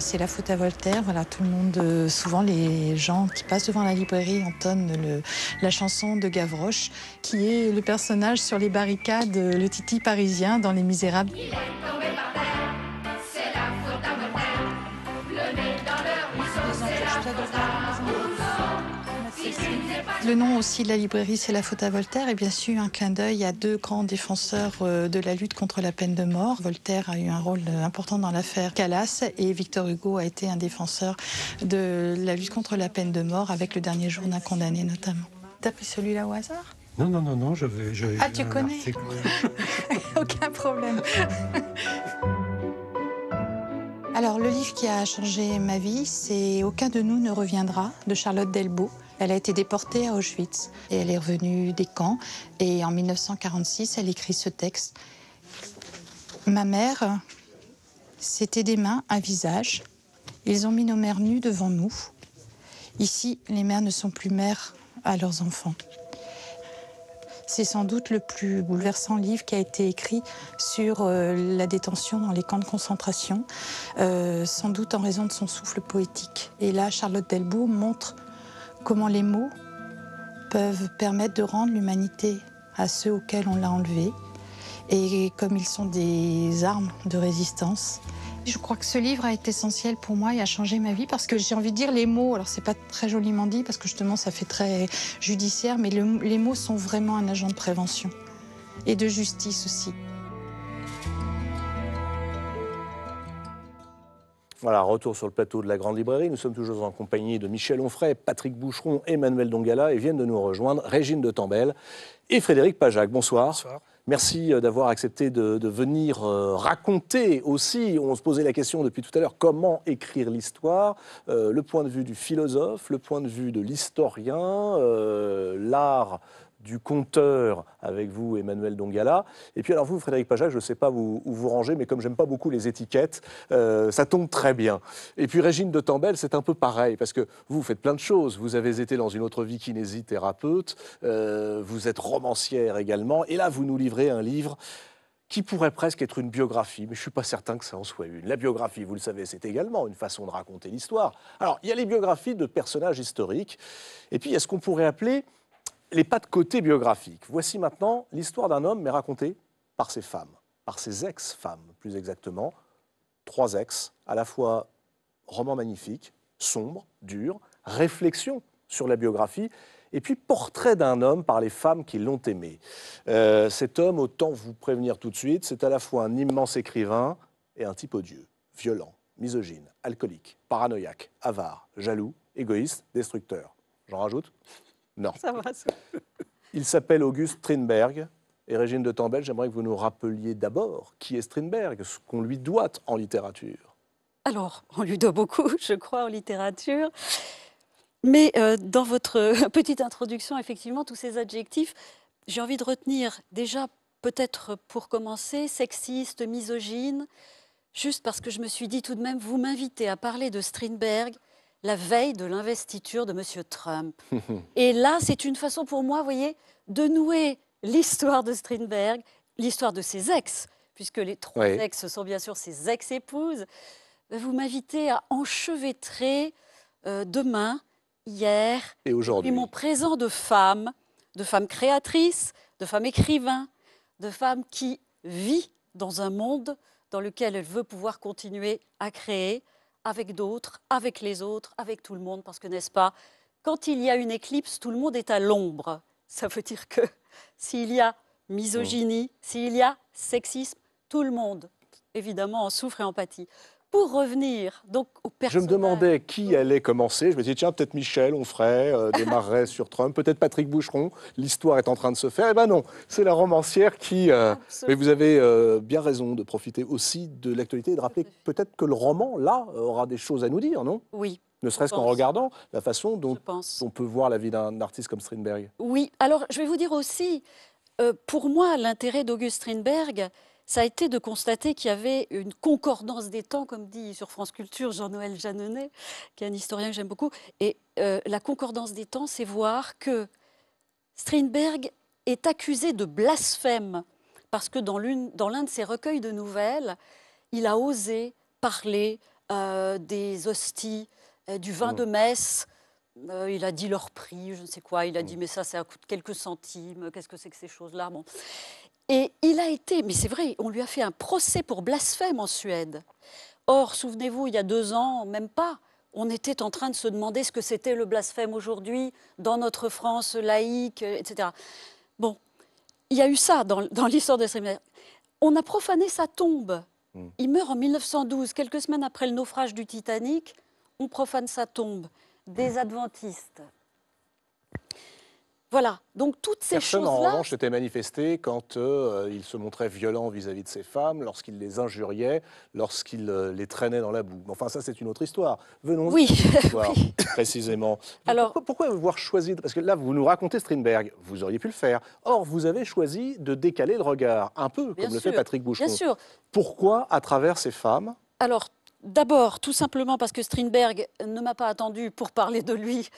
[SPEAKER 5] C'est la faute à Voltaire. Voilà, tout le monde, euh, souvent les gens qui passent devant la librairie entonnent la chanson de Gavroche, qui est le personnage sur les barricades, euh, le titi parisien dans Les Misérables. Le nom aussi de la librairie, c'est La Faute à Voltaire. Et bien sûr, un clin d'œil à deux grands défenseurs euh, de la lutte contre la peine de mort. Voltaire a eu un rôle euh, important dans l'affaire Calas et Victor Hugo a été un défenseur de la lutte contre la peine de mort avec le dernier jour d'un condamné notamment. T'as pris celui-là au hasard
[SPEAKER 1] Non, non, non, non, je vais. ah, tu connais
[SPEAKER 5] Aucun problème. Alors, le livre qui a changé ma vie, c'est Aucun de nous ne reviendra de Charlotte Delbault. Elle a été déportée à Auschwitz et elle est revenue des camps. Et en 1946, elle écrit ce texte. Ma mère, c'était des mains, un visage. Ils ont mis nos mères nues devant nous. Ici, les mères ne sont plus mères à leurs enfants. C'est sans doute le plus bouleversant livre qui a été écrit sur euh, la détention dans les camps de concentration, euh, sans doute en raison de son souffle poétique. Et là, Charlotte Delboux montre comment les mots peuvent permettre de rendre l'humanité à ceux auxquels on l'a enlevée, et comme ils sont des armes de résistance. Je crois que ce livre a été essentiel pour moi et a changé ma vie parce que j'ai envie de dire les mots, alors c'est pas très joliment dit parce que justement ça fait très judiciaire, mais les mots sont vraiment un agent de prévention et de justice aussi.
[SPEAKER 1] Voilà, retour sur le plateau de la Grande Librairie. Nous sommes toujours en compagnie de Michel Onfray, Patrick Boucheron, Emmanuel Dongala et viennent de nous rejoindre Régine de Tambelle et Frédéric Pajac. Bonsoir. Merci euh, d'avoir accepté de, venir euh, raconter aussi, on se posait la question depuis tout à l'heure, comment écrire l'histoire, euh, le point de vue du philosophe, le point de vue de l'historien, l'art du compteur avec vous, Emmanuel Dongala. Et puis alors vous, Frédéric Pajac, je ne sais pas où, vous rangez, mais comme j'aime pas beaucoup les étiquettes, euh, ça tombe très bien. Et puis Régine de Tambelle, c'est un peu pareil, parce que vous faites plein de choses. Vous avez été dans une autre vie kinésithérapeute, euh, vous êtes romancière également, et là vous nous livrez un livre qui pourrait presque être une biographie, mais je ne suis pas certain que ça en soit une. La biographie, vous le savez, c'est également une façon de raconter l'histoire. Alors, il y a les biographies de personnages historiques, et puis il y a ce qu'on pourrait appeler les pas de côté biographiques. Voici maintenant l'histoire d'un homme, mais racontée par ses femmes, par ses ex-femmes plus exactement. Trois ex, à la fois roman magnifique, sombre, dur, réflexion sur la biographie, et puis portrait d'un homme par les femmes qui l'ont aimé. Euh, cet homme, autant vous prévenir tout de suite, c'est à la fois un immense écrivain et un type odieux, violent, misogyne, alcoolique, paranoïaque, avare, jaloux, égoïste, destructeur. J'en rajoute non. Ça va, Il s'appelle Auguste Strindberg. Et Régine de Tambel, j'aimerais que vous nous rappeliez d'abord qui est Strindberg, ce qu'on lui doit en littérature.
[SPEAKER 6] Alors, on lui doit beaucoup, je crois, en littérature. Mais euh, dans votre petite introduction, effectivement, tous ces adjectifs, j'ai envie de retenir déjà, peut-être pour commencer, sexiste, misogyne, juste parce que je me suis dit tout de même, vous m'invitez à parler de Strindberg, la veille de l'investiture de M. Trump. et là, c'est une façon pour moi, vous voyez, de nouer l'histoire de Strindberg, l'histoire de ses ex, puisque les trois ex sont bien sûr ses ex-épouses. Vous m'invitez à enchevêtrer euh, demain, hier
[SPEAKER 1] et, aujourd'hui. et mon
[SPEAKER 6] présent de femme, de femme créatrice, de femme écrivain, de femme qui vit dans un monde dans lequel elle veut pouvoir continuer à créer, avec d'autres, avec les autres, avec tout le monde, parce que n'est-ce pas, quand il y a une éclipse, tout le monde est à l'ombre. Ça veut dire que s'il y a misogynie, s'il y a sexisme, tout le monde, évidemment, en souffre et en pâtit pour revenir donc au personnage. Je me
[SPEAKER 1] demandais qui allait commencer. Je me disais, tiens, peut-être Michel, on ferait euh, des sur Trump, peut-être Patrick Boucheron. L'histoire est en train de se faire. Et eh ben non, c'est la romancière qui. Euh, mais vous avez euh, bien raison de profiter aussi de l'actualité et de rappeler peut-être que le roman, là, aura des choses à nous dire, non Oui, ne serait-ce qu'en regardant la façon dont on peut voir la vie d'un artiste comme Strindberg.
[SPEAKER 6] Oui, alors je vais vous dire aussi, pour moi, l'intérêt d'Auguste Strindberg, ça a été de constater qu'il y avait une concordance des temps, comme dit sur France Culture Jean-Noël Janonnet, qui est un historien que j'aime beaucoup. Et euh, la concordance des temps, c'est voir que Strindberg est accusé de blasphème, parce que dans l'un de ses recueils de nouvelles, il a osé parler euh, des hosties, euh, du vin mm. de messe. il a dit leur prix, je ne sais quoi. Il a mm. dit, mais ça, ça coûte quelques centimes. Qu'est-ce que c'est que ces choses-là bon. Et il a été, mais c'est vrai, on lui a fait un procès pour blasphème en Suède. Or, souvenez-vous, il y a deux ans, même pas, on était en train de se demander ce que c'était le blasphème aujourd'hui dans notre France laïque, etc. Bon, il y a eu ça dans, l'histoire de séminaire. On a profané sa tombe. Hmm. Il meurt en 1912, quelques semaines après le naufrage du Titanic. On profane sa tombe. Des hmm. adventistes, voilà, donc toutes ces choses-là... Personne, en revanche,
[SPEAKER 1] s'était manifesté quand euh, il se montrait violent vis-à-vis de ses femmes, lorsqu'il les injuriait, lorsqu'il euh, les traînait dans la boue. Enfin, ça, c'est une autre histoire. Venons-y oui. précisément. Alors... Pourquoi, avoir choisi... Parce que là, vous nous racontez Strindberg, vous auriez pu le faire. Or, vous avez choisi de décaler le regard, un peu comme le fait Patrick Boucheron. Bien sûr. Pourquoi, à travers ces femmes...
[SPEAKER 6] Alors, d'abord, tout simplement parce que Strindberg ne m'a pas attendu pour parler de lui.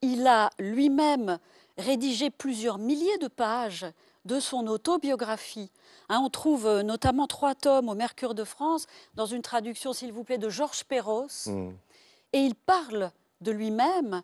[SPEAKER 6] Il a lui-même rédigé plusieurs milliers de pages de son autobiographie. Hein, on trouve euh, notamment trois tomes au Mercure de France, dans une traduction, s'il vous plaît, de Georges Perros. Mm. Et il parle de lui-même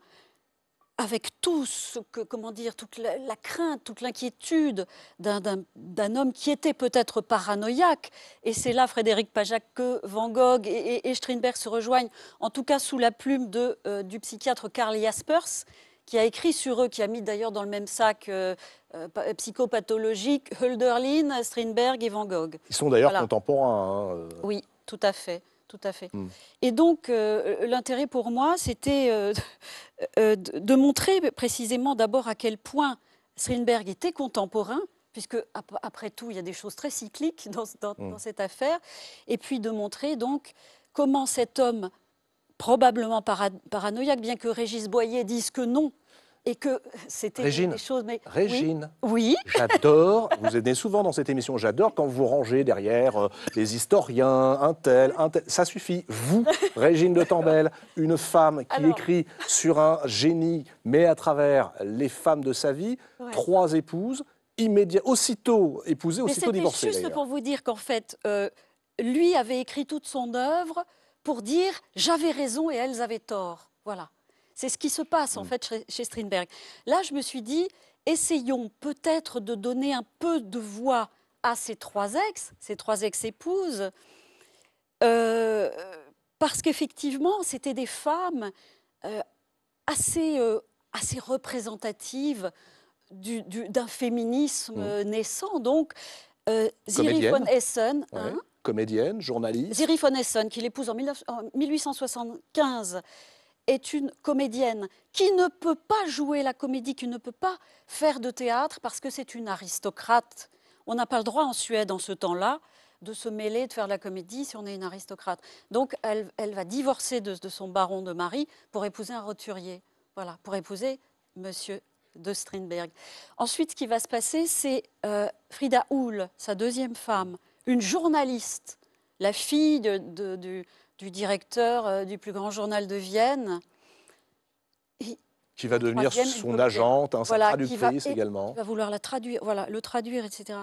[SPEAKER 6] avec tout que, comment dire, toute la, crainte, toute l'inquiétude d'un homme qui était peut-être paranoïaque. Et c'est là, Frédéric Pajac, que Van Gogh et, Strindberg se rejoignent, en tout cas sous la plume euh, du psychiatre Karl Jaspers, qui a écrit sur eux, qui a mis d'ailleurs dans le même sac euh, euh, euh, psychopathologique Hölderlin, Strindberg et Van Gogh. Ils
[SPEAKER 1] sont d'ailleurs contemporains.
[SPEAKER 6] Hein, oui, tout à fait. Tout à fait. Hmm. Et donc, l'intérêt pour moi, c'était de montrer précisément d'abord à quel point Strindberg était contemporain, puisque après tout, il y a des choses très cycliques dans, dans hmm. cette affaire, et puis de montrer donc comment cet homme probablement paranoïaque, bien que Régis Boyer dise que non, et que c'était des choses. Régine. Oui.
[SPEAKER 1] J'adore. vous êtes souvent dans cette émission. J'adore quand vous rangez derrière euh, les historiens, un tel, un tel. Ça suffit. Vous, Régine de Tambelle, une femme qui écrit sur un génie, mais à travers les femmes de sa vie, trois épouses, immédiat, aussitôt épousées, aussitôt divorcées. c'est juste pour
[SPEAKER 6] vous dire qu'en fait, euh, lui avait écrit toute son œuvre pour dire j'avais raison et elles avaient tort. Voilà. C'est ce qui se passe en mm. fait chez Strindberg. Là, je me suis dit, essayons peut-être de donner un peu de voix à ces trois ex, ces trois ex-épouses, euh, parce qu'effectivement, c'était des femmes euh, assez, euh, assez représentatives d'un du, féminisme mm. naissant. Donc, Ziri von Essen, hein,
[SPEAKER 1] comédienne, journaliste. Ziri
[SPEAKER 6] von Essen, qui en 1875, est une comédienne qui ne peut pas jouer la comédie, qui ne peut pas faire de théâtre parce que c'est une aristocrate. On n'a pas le droit en Suède en ce temps-là de se mêler, de faire la comédie si on est une aristocrate. Donc elle, va divorcer de, son baron de mari pour épouser un roturier. Voilà, pour épouser Monsieur de Strindberg. Ensuite, ce qui va se passer, c'est euh, Frida Uhl, sa deuxième femme, une journaliste, la fille de, du, directeur euh, du plus grand journal de Vienne.
[SPEAKER 1] qui va devenir son agente, hein, sa traductrice également. Qui va
[SPEAKER 6] vouloir la traduire, voilà, le traduire, etc.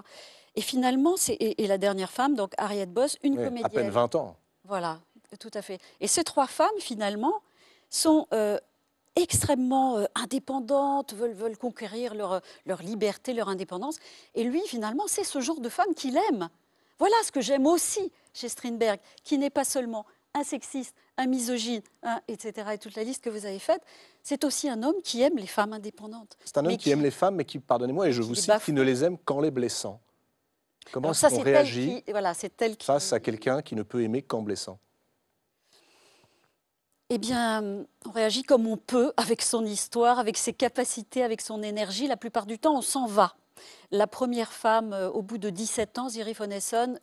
[SPEAKER 6] Et finalement, c'est et, la dernière femme, donc Harriet Boss, une comédienne. À peine 20 ans. Voilà, tout à fait. Et ces trois femmes, finalement, sont euh, extrêmement euh, indépendantes, veulent, veulent conquérir leur, leur liberté, leur indépendance. Et lui, finalement, c'est ce genre de femme qu'il aime. Voilà ce que j'aime aussi chez Strindberg, qui n'est pas seulement un sexiste, un misogyne, etc. et toute la liste que vous avez faite, c'est aussi un homme qui aime les femmes indépendantes. C'est un homme qui,
[SPEAKER 1] aime les femmes, mais qui, pardonnez-moi, et je vous cite, qui ne les aime qu'en les blessant. Comment est réagit voilà, face à quelqu'un qui ne peut aimer qu'en blessant
[SPEAKER 6] eh bien, on réagit comme on peut, avec son histoire, avec ses capacités, avec son énergie. La plupart du temps, on s'en va. La première femme, euh, au bout de 17 ans, Ziri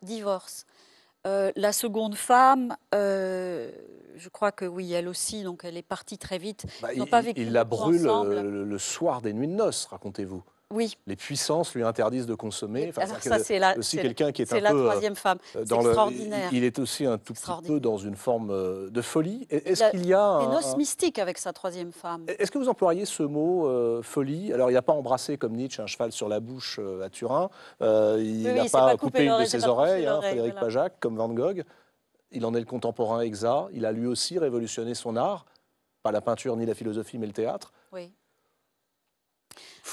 [SPEAKER 6] divorce. Euh, la seconde femme, euh, je crois que oui, elle aussi, donc elle est partie très vite. Bah, il, pas vécu il la brûle le
[SPEAKER 1] soir des nuits de noces, racontez-vous les puissances lui interdisent de consommer. c'est la, aussi quelqu'un qui est, un la peu, euh, troisième
[SPEAKER 6] femme. Euh, extraordinaire. il
[SPEAKER 1] est aussi un tout petit peu dans une forme euh, de folie. Est-ce qu'il y a des noces
[SPEAKER 6] mystique avec sa troisième femme
[SPEAKER 1] Est-ce que vous employez ce mot folie Alors, il n'a pas embrassé comme Nietzsche un cheval sur la bouche à Turin. il n'a pas, coupé une de ses oreilles, hein, Frédéric Pajac, comme Van Gogh. Il en est le contemporain exact. Il a lui aussi révolutionné son art, pas la peinture ni la philosophie, mais le théâtre.
[SPEAKER 6] Oui.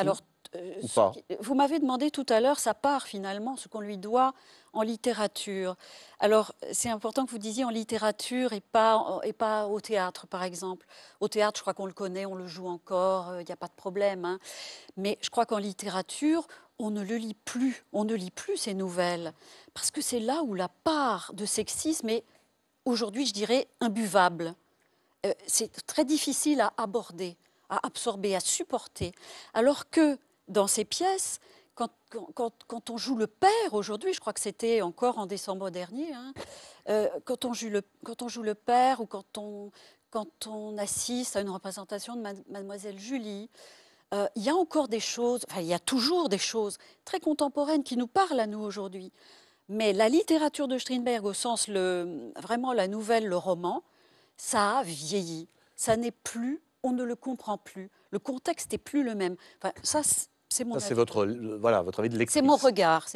[SPEAKER 6] Alors euh, vous m'avez demandé tout à l'heure sa part finalement, ce qu'on lui doit en littérature. Alors c'est important que vous disiez en littérature et pas, euh, et pas au théâtre par exemple. Au théâtre je crois qu'on le connaît, on le joue encore, euh, il n'y a pas de problème. Hein. Mais je crois qu'en littérature on ne le lit plus, on ne lit plus ces nouvelles. Parce que c'est là où la part de sexisme est aujourd'hui je dirais imbuvable. c'est très difficile à aborder à absorber, à supporter, alors que dans ces pièces. Quand, on joue le père aujourd'hui, je crois que c'était encore en décembre dernier, hein, euh, quand, on joue le, quand on joue le père ou quand on, quand on assiste à une représentation de mademoiselle Julie, euh, il y a encore des choses, enfin il y a toujours des choses très contemporaines qui nous parlent à nous aujourd'hui. Mais la littérature de Strindberg, au sens le, vraiment la nouvelle, le roman, ça a vieilli. Ça n'est plus, on ne le comprend plus. Le contexte n'est plus le même. Enfin, ça, c'est mon. votre
[SPEAKER 1] voilà votre avis de C'est mon euh, regard.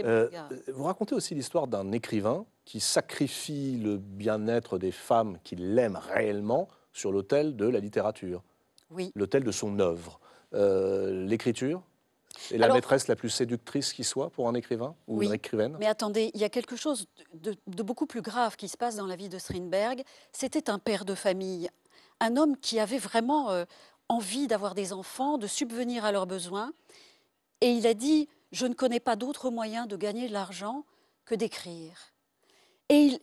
[SPEAKER 1] vous racontez aussi l'histoire d'un écrivain qui sacrifie le bien-être des femmes qu'il aime réellement sur l'autel de la littérature. Oui. L'autel de son œuvre. Euh, l'écriture, et la maîtresse la plus séductrice qui soit pour un écrivain ou une écrivaine
[SPEAKER 6] Mais attendez, il y a quelque chose de, beaucoup plus grave qui se passe dans la vie de Strindberg. C'était un père de famille, un homme qui avait vraiment euh, envie d'avoir des enfants, de subvenir à leurs besoins. Et il a dit, je ne connais pas d'autre moyen de gagner de l'argent que d'écrire. Et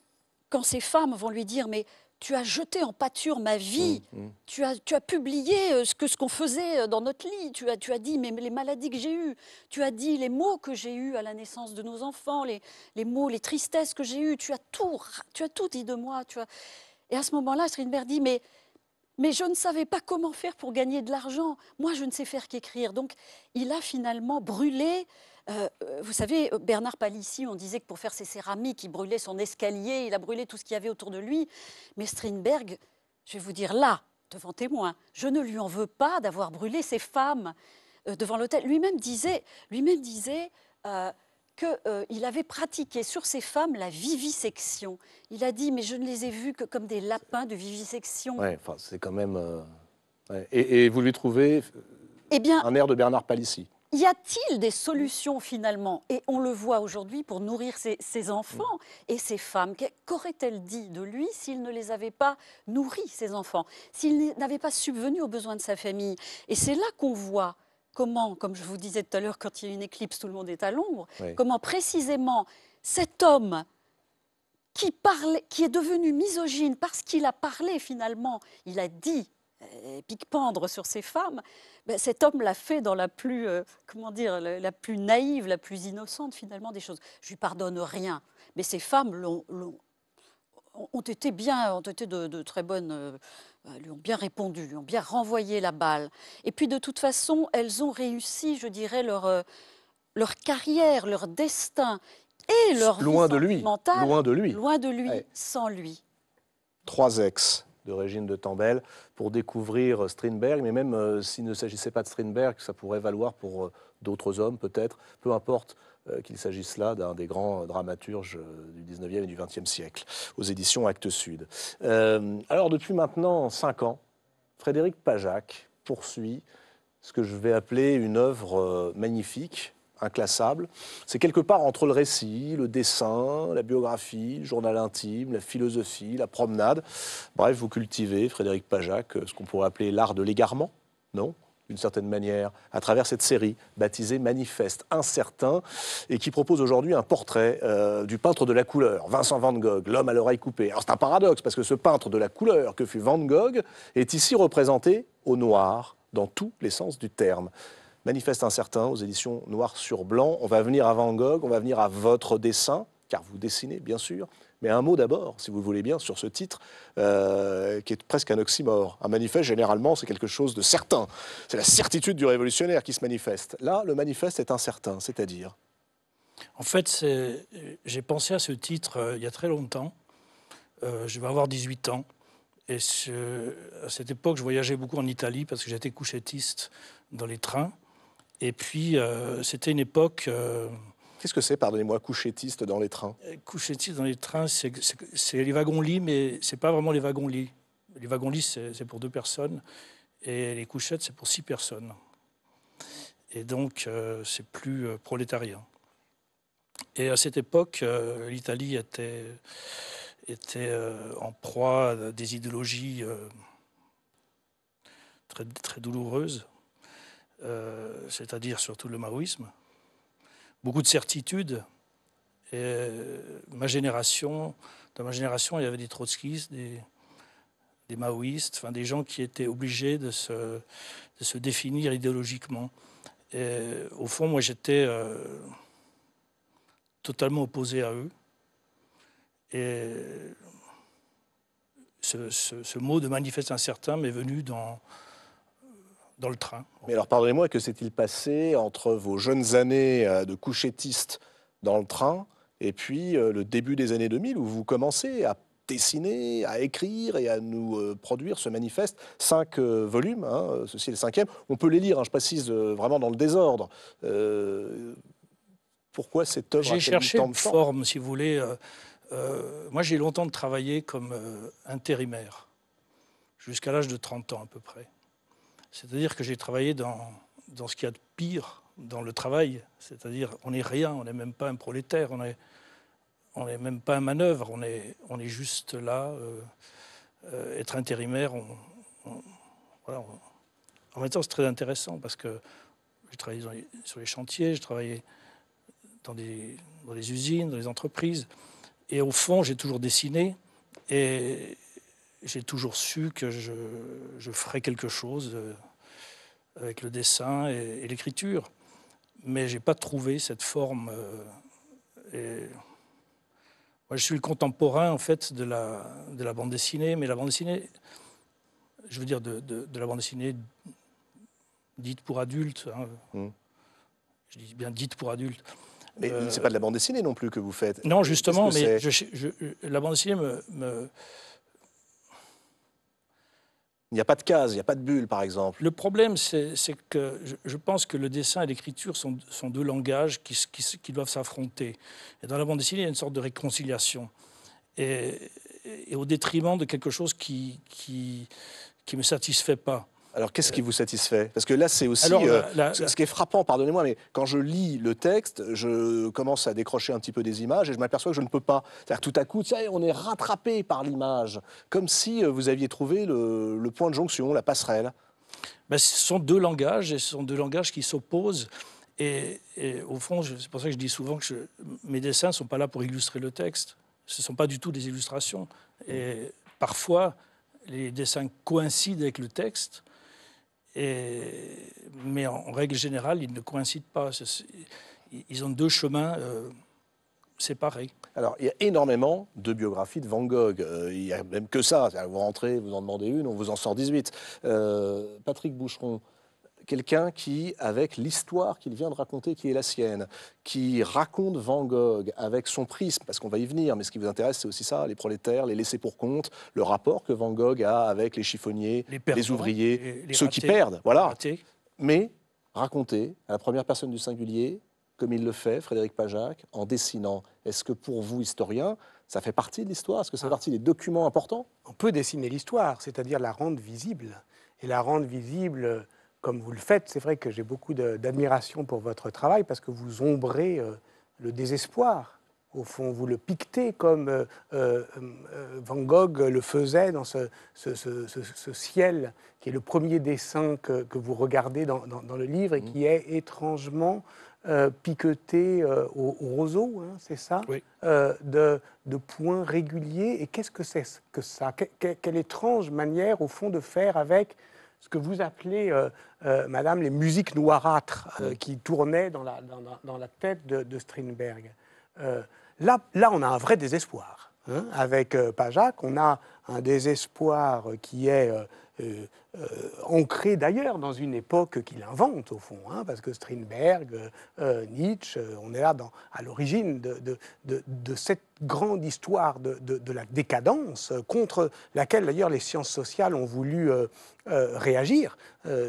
[SPEAKER 6] quand ces femmes vont lui dire, mais tu as jeté en pâture ma vie, mm, mm. Tu, as, publié euh, ce que ce qu'on faisait euh, dans notre lit, tu as, dit les maladies que j'ai eues, tu as dit les mots que j'ai eus à la naissance de nos enfants, les, mots, les tristesses que j'ai eues, tu as tout, dit de moi. Et à ce moment-là, Strindberg dit mais mais je ne savais pas comment faire pour gagner de l'argent. Moi, je ne sais faire qu'écrire. Donc, il a finalement brûlé. Euh, vous savez, Bernard Palissy, on disait que pour faire ses céramiques, il brûlait son escalier, il a brûlé tout ce qu'il y avait autour de lui. Mais Strindberg, je vais vous dire là, devant témoin, je ne lui en veux pas d'avoir brûlé ses femmes euh, devant l'hôtel. Lui-même disait, lui-même disait, euh, qu'il euh, avait pratiqué sur ces femmes la vivisection. Il a dit, mais je ne les ai vues que comme des lapins de vivisection. Oui,
[SPEAKER 1] enfin, c'est quand même... Euh, et, vous lui trouvez eh un air de Bernard Palissy
[SPEAKER 6] y a-t-il des solutions finalement Et on le voit aujourd'hui pour nourrir ses, enfants mm. et ses femmes. Qu'aurait-elle dit de lui s'il ne les avait pas nourris, ses enfants S'il n'avait pas subvenu aux besoins de sa famille Et c'est là qu'on voit comment, comme je vous disais tout à l'heure, quand il y a une éclipse, tout le monde est à l'ombre, comment précisément cet homme qui, qui est devenu misogyne parce qu'il a parlé finalement, il a dit euh, pique-pendre sur ses femmes, ben cet homme l'a fait dans la plus, euh, comment dire, la, plus naïve, la plus innocente finalement des choses. Je lui pardonne rien, mais ces femmes l'ont, ont été bien, ont été de très bonnes euh, euh, lui ont bien répondu, lui ont bien renvoyé la balle. Et puis de toute façon, elles ont réussi, je dirais, leur, euh, leur carrière, leur destin et leur loin de lui, Loin de lui. Loin de lui, sans lui.
[SPEAKER 1] Trois ex, de Régine de Tambel, pour découvrir euh, Strindberg, mais même euh, s'il ne s'agissait pas de Strindberg, ça pourrait valoir pour euh, d'autres hommes peut-être, peu importe qu'il s'agisse là d'un des grands dramaturges du 19e et du 20e siècle, aux éditions Actes Sud. alors depuis maintenant cinq ans, Frédéric Pajac poursuit ce que je vais appeler une œuvre magnifique, inclassable. C'est quelque part entre le récit, le dessin, la biographie, le journal intime, la philosophie, la promenade. Bref, vous cultivez, Frédéric Pajac, euh, ce qu'on pourrait appeler l'art de l'égarement, non d'une certaine manière, à travers cette série baptisée Manifeste Incertain, et qui propose aujourd'hui un portrait euh, du peintre de la couleur, Vincent Van Gogh, l'homme à l'oreille coupée. Alors c'est un paradoxe, parce que ce peintre de la couleur que fut Van Gogh est ici représenté au noir, dans tous les sens du terme. Manifeste incertain aux éditions Noir sur Blanc. On va venir à Van Gogh, on va venir à votre dessin, car vous dessinez bien sûr. Mais un mot d'abord, si vous voulez bien, sur ce titre euh, qui est presque un oxymore. Un manifeste, généralement, c'est quelque chose de certain. C'est la certitude du révolutionnaire qui se manifeste. Là, le manifeste est incertain, c'est-à-dire
[SPEAKER 7] En fait, j'ai pensé à ce titre euh, il y a très longtemps. Euh, je vais avoir 18 ans. Et à cette époque, je voyageais beaucoup en Italie parce que j'étais couchettiste dans les trains. Et puis, euh, c'était une époque. Euh,
[SPEAKER 1] Qu'est-ce que c'est, pardonnez-moi, couchettiste dans les trains euh,
[SPEAKER 7] Couchettiste dans les trains, c'est les wagons-lits, mais c'est pas vraiment les wagons-lits. Les wagons-lits, c'est pour deux personnes, et les couchettes, c'est pour six personnes. Et donc, c'est plus prolétarien. Et à cette époque, l'Italie était, en proie à des idéologies très, très douloureuses. Euh, c'est-à-dire surtout le maoïsme, beaucoup de certitudes. Euh, ma génération, dans ma génération, il y avait des trotskistes, des, des maoïstes, enfin, des gens qui étaient obligés de se, définir idéologiquement. Et, euh, au fond, moi, j'étais totalement opposé à eux. Et ce mot de manifeste incertain m'est venu dans, dans le train.
[SPEAKER 1] Mais alors pardonnez-moi, que s'est-il passé entre vos jeunes années euh, de couchettiste dans le train et puis euh, le début des années 2000 où vous commencez à dessiner, à écrire et à nous euh, produire ce manifeste. Cinq volumes, hein, ceci est le cinquième. On peut les lire, hein, je précise, vraiment dans le désordre. pourquoi cette œuvre J'ai cherché une forme,
[SPEAKER 7] si vous voulez. moi, j'ai longtemps travaillé comme intérimaire, jusqu'à l'âge de 30 ans à peu près. C'est-à-dire que j'ai travaillé dans, dans ce qu'il y a de pire dans le travail. C'est-à-dire, on n'est rien, on n'est même pas un prolétaire, on n'est on même pas un manœuvre, on est, on est juste là. Euh, euh, être intérimaire, en même temps, c'est très intéressant parce que j'ai travaillé sur les chantiers, je travaillais dans des, dans usines, dans les entreprises. Et au fond, j'ai toujours dessiné. Et, j'ai toujours su que je, je, ferais quelque chose euh, avec le dessin et, l'écriture. Mais je n'ai pas trouvé cette forme. Euh, et... Moi, je suis le contemporain, en fait, de la, de la bande dessinée. Mais la bande dessinée, je veux dire, de, la bande dessinée dite pour adultes. Hein. Hmm. Je dis bien dite pour adultes. Mais ce euh, c'est
[SPEAKER 1] pas de la bande dessinée non plus que vous faites. Non, justement, mais
[SPEAKER 7] la bande dessinée me il n'y a
[SPEAKER 1] pas de case, il n'y a pas de bulle, par
[SPEAKER 7] exemple. Le problème, c'est que je, pense que le dessin et l'écriture sont, deux langages qui, doivent s'affronter. Et dans la bande dessinée, il y a une sorte de réconciliation. Et, au détriment de quelque chose qui, qui, qui me satisfait pas.
[SPEAKER 1] Alors qu'est-ce qui euh, vous satisfait Parce que là, c'est aussi euh, ce qui est frappant, pardonnez-moi, mais quand je lis le texte, je commence à décrocher un petit peu des images et je m'aperçois que je ne peux pas. C'est-à-dire tout à coup, on est rattrapé par l'image, comme si euh, vous aviez trouvé le, point de jonction, la passerelle.
[SPEAKER 7] Ben, ce sont deux langages, et ce sont deux langages qui s'opposent. Et, au fond, c'est pour ça que je dis souvent que mes dessins ne sont pas là pour illustrer le texte. Ce ne sont pas du tout des illustrations. Et parfois, les dessins coïncident avec le texte mais en, règle générale, ils ne coïncident pas. Ils ont deux chemins euh, séparés.
[SPEAKER 1] Alors, il y a énormément de biographies de Van Gogh. Euh, il n'y a même que ça. Vous rentrez, vous en demandez une, on vous en sort 18. Euh, Patrick Boucheron, quelqu'un qui, avec l'histoire qu'il vient de raconter, qui est la sienne, qui raconte Van Gogh avec son prisme, parce qu'on va y venir, mais ce qui vous intéresse, c'est aussi ça, les prolétaires, les laissés pour compte, le rapport que Van Gogh a avec les chiffonniers, les, ouvriers, ceux qui perdent, voilà. Mais raconter à la première personne du singulier, comme il le fait, Frédéric Pajac, en dessinant. Est-ce que pour vous, historien, ça fait partie de l'histoire Est-ce que ça fait ah. partie des documents importants On peut dessiner l'histoire, c'est-à-dire la rendre visible. Et la rendre
[SPEAKER 2] visible comme vous le faites, c'est vrai que j'ai beaucoup d'admiration pour votre travail parce que vous ombrez euh, le désespoir. Au fond, vous le piquetez comme euh, euh, Van Gogh le faisait dans ce, ciel qui est le premier dessin que, vous regardez dans, le livre et qui mm. est étrangement piqueté au, roseau, hein, c'est ça de, points réguliers. Et qu'est-ce que c'est que ça Quelle étrange manière, au fond, de faire avec ce que vous appelez, euh, euh, Madame, les musiques noirâtres euh, qui tournaient dans la, tête de, Strindberg. là, là, on a un vrai désespoir. Hein. Avec Pajac, on a un désespoir qui est euh, euh, ancré d'ailleurs dans une époque qu'il invente au fond, hein, parce que Strindberg, euh, Nietzsche, on est là à l'origine de, cette grande histoire de, la décadence contre laquelle d'ailleurs les sciences sociales ont voulu réagir.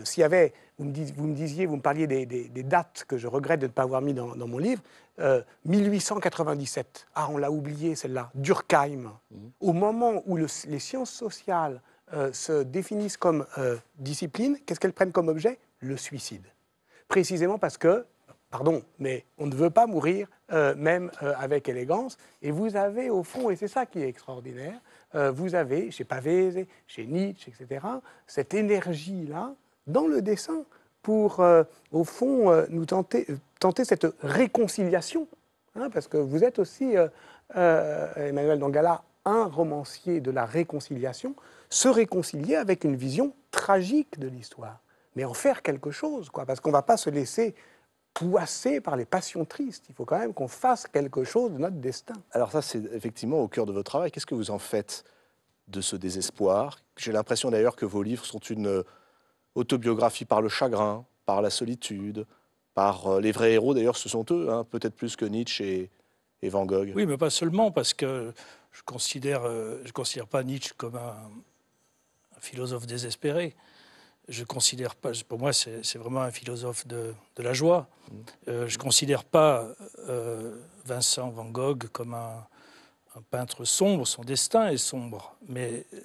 [SPEAKER 2] S'il y avait, vous me, disiez, vous me parliez des, dates que je regrette de ne pas avoir mis dans, mon livre, 1897, ah on l'a oublié celle-là, Durkheim, mmh. au moment où les sciences sociales euh, se définissent comme euh, discipline, qu'est-ce qu'elles prennent comme objet Le suicide. Précisément parce que, pardon, mais on ne veut pas mourir euh, même avec élégance. Et vous avez au fond, et c'est ça qui est extraordinaire, vous avez chez Pavese, chez Nietzsche, etc., cette énergie-là dans le dessin pour, au fond, nous tenter, tenter cette réconciliation. Hein, parce que vous êtes aussi, Emmanuel Dangala, un romancier de la réconciliation se réconcilier avec une vision tragique de l'histoire, mais en faire quelque chose, quoi, parce qu'on ne va pas se laisser poisser par les passions
[SPEAKER 1] tristes. Il faut quand même qu'on fasse quelque chose de notre destin. Alors ça, c'est effectivement au cœur de votre travail. Qu'est-ce que vous en faites de ce désespoir J'ai l'impression d'ailleurs que vos livres sont une autobiographie par le chagrin, par la solitude, par euh, les vrais héros. D'ailleurs, ce sont eux, hein, peut-être plus que Nietzsche et, et, Van Gogh. Oui, mais
[SPEAKER 7] pas seulement, parce que je considère, euh, je considère pas Nietzsche comme un, philosophe désespéré. Je considère pas, pour moi, c'est vraiment un philosophe de, la joie. Mm. Euh, je ne considère pas euh, Vincent Van Gogh comme un, peintre sombre. Son destin est sombre. Mais euh,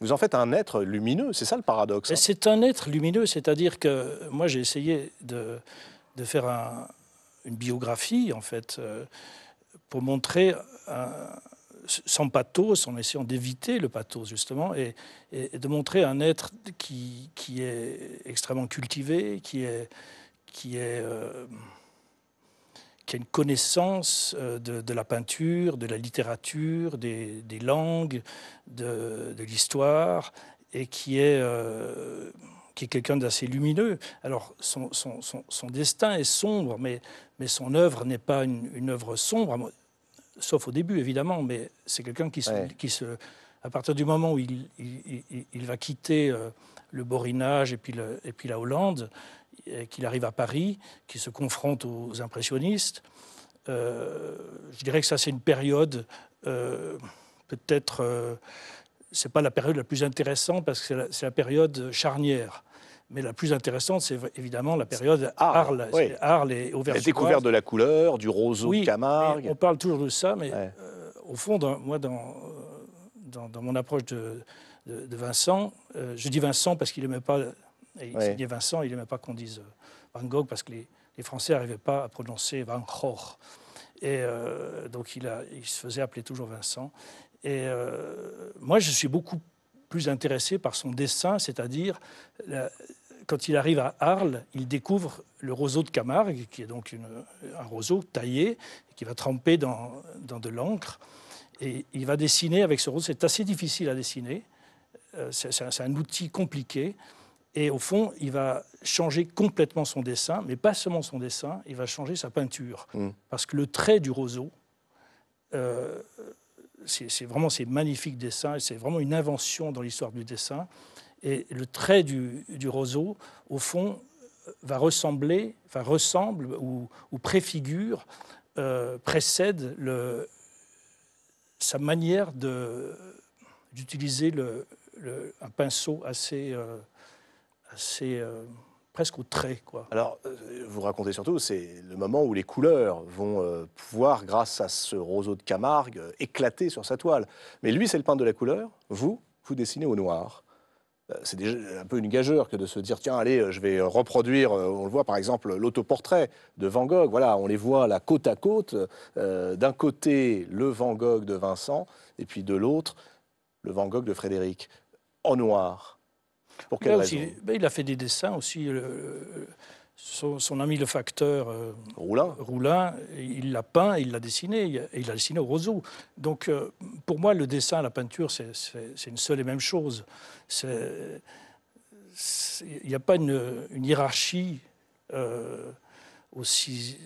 [SPEAKER 1] vous en faites un être lumineux. C'est ça le paradoxe. Hein
[SPEAKER 7] c'est un être lumineux, c'est-à-dire que moi, j'ai essayé de, faire une biographie, en fait, pour montrer un, sans pathos, en essayant d'éviter le pathos justement, et, de montrer un être qui, est extrêmement cultivé, qui est qui est euh, qui a une connaissance euh, de, la peinture, de la littérature, des, langues, de, l'histoire, et qui est euh, est quelqu'un d'assez lumineux. Alors, son, son, destin est sombre, mais, mais son œuvre n'est pas une, une œuvre sombre sauf au début évidemment, mais c'est quelqu'un qui, qui, se, à partir du moment où il, va quitter euh, le Borinage et puis, et puis la Hollande, qu'il arrive à Paris, qu'il se confronte aux impressionnistes, euh, je dirais que ça c'est une période euh, peut-être, c'est pas la période la plus intéressante parce que c'est la, période charnière. Mais la plus intéressante, c'est évidemment la période Arles. Ah, Arles, oui. Arles et La découverte de
[SPEAKER 1] la couleur, du roseau oui, de Camargue. On
[SPEAKER 7] parle toujours de ça, mais euh, au fond, moi, euh, dans, dans, mon approche de, Vincent, euh, je dis Vincent parce qu'il n'aimait pas. Il Vincent, il aimait pas qu'on dise Van Gogh parce que les, les Français n'arrivaient pas à prononcer Van Gogh. Et donc il, a, il, se faisait appeler toujours Vincent. Et moi, je suis beaucoup plus intéressé par son dessin, c'est-à-dire quand il arrive à Arles, il découvre le roseau de Camargue, qui est donc un roseau taillé, qui va tremper dans, dans de l'encre. Et il va dessiner avec ce roseau. C'est assez difficile à dessiner. Euh, c'est un, outil compliqué. Et au fond, il va changer complètement son dessin, mais pas seulement son dessin, il va changer sa peinture. Hmm. Parce que le trait du roseau, euh, c'est vraiment ces magnifiques dessins, c'est vraiment une invention dans l'histoire du dessin. Et le trait du, roseau, au fond, va ressembler, enfin, ressemble ou, préfigure, euh, précède le, sa manière d'utiliser un pinceau assez, euh, assez euh, presque au trait. Quoi.
[SPEAKER 1] Alors, vous racontez surtout, c'est le moment où les couleurs vont pouvoir, grâce à ce roseau de Camargue, éclater sur sa toile. Mais lui, c'est le peintre de la couleur. Vous, vous dessinez au noir. Euh, c'est déjà un peu une gageure que de se dire tiens allez je vais reproduire euh, on le voit par exemple l'autoportrait de Van Gogh voilà on les voit là côte à côte euh, d'un côté le Van Gogh de Vincent et puis de l'autre le Van Gogh de Frédéric en noir pour quelle raison
[SPEAKER 7] bah, il a fait des dessins aussi son, ami le facteur euh, Roulin. il l'a peint, il l'a dessiné, et il l'a dessiné au roseau. Donc euh, pour moi, le dessin, la peinture, c'est une seule et même chose. Il n'y a pas une, hiérarchie euh, aussi,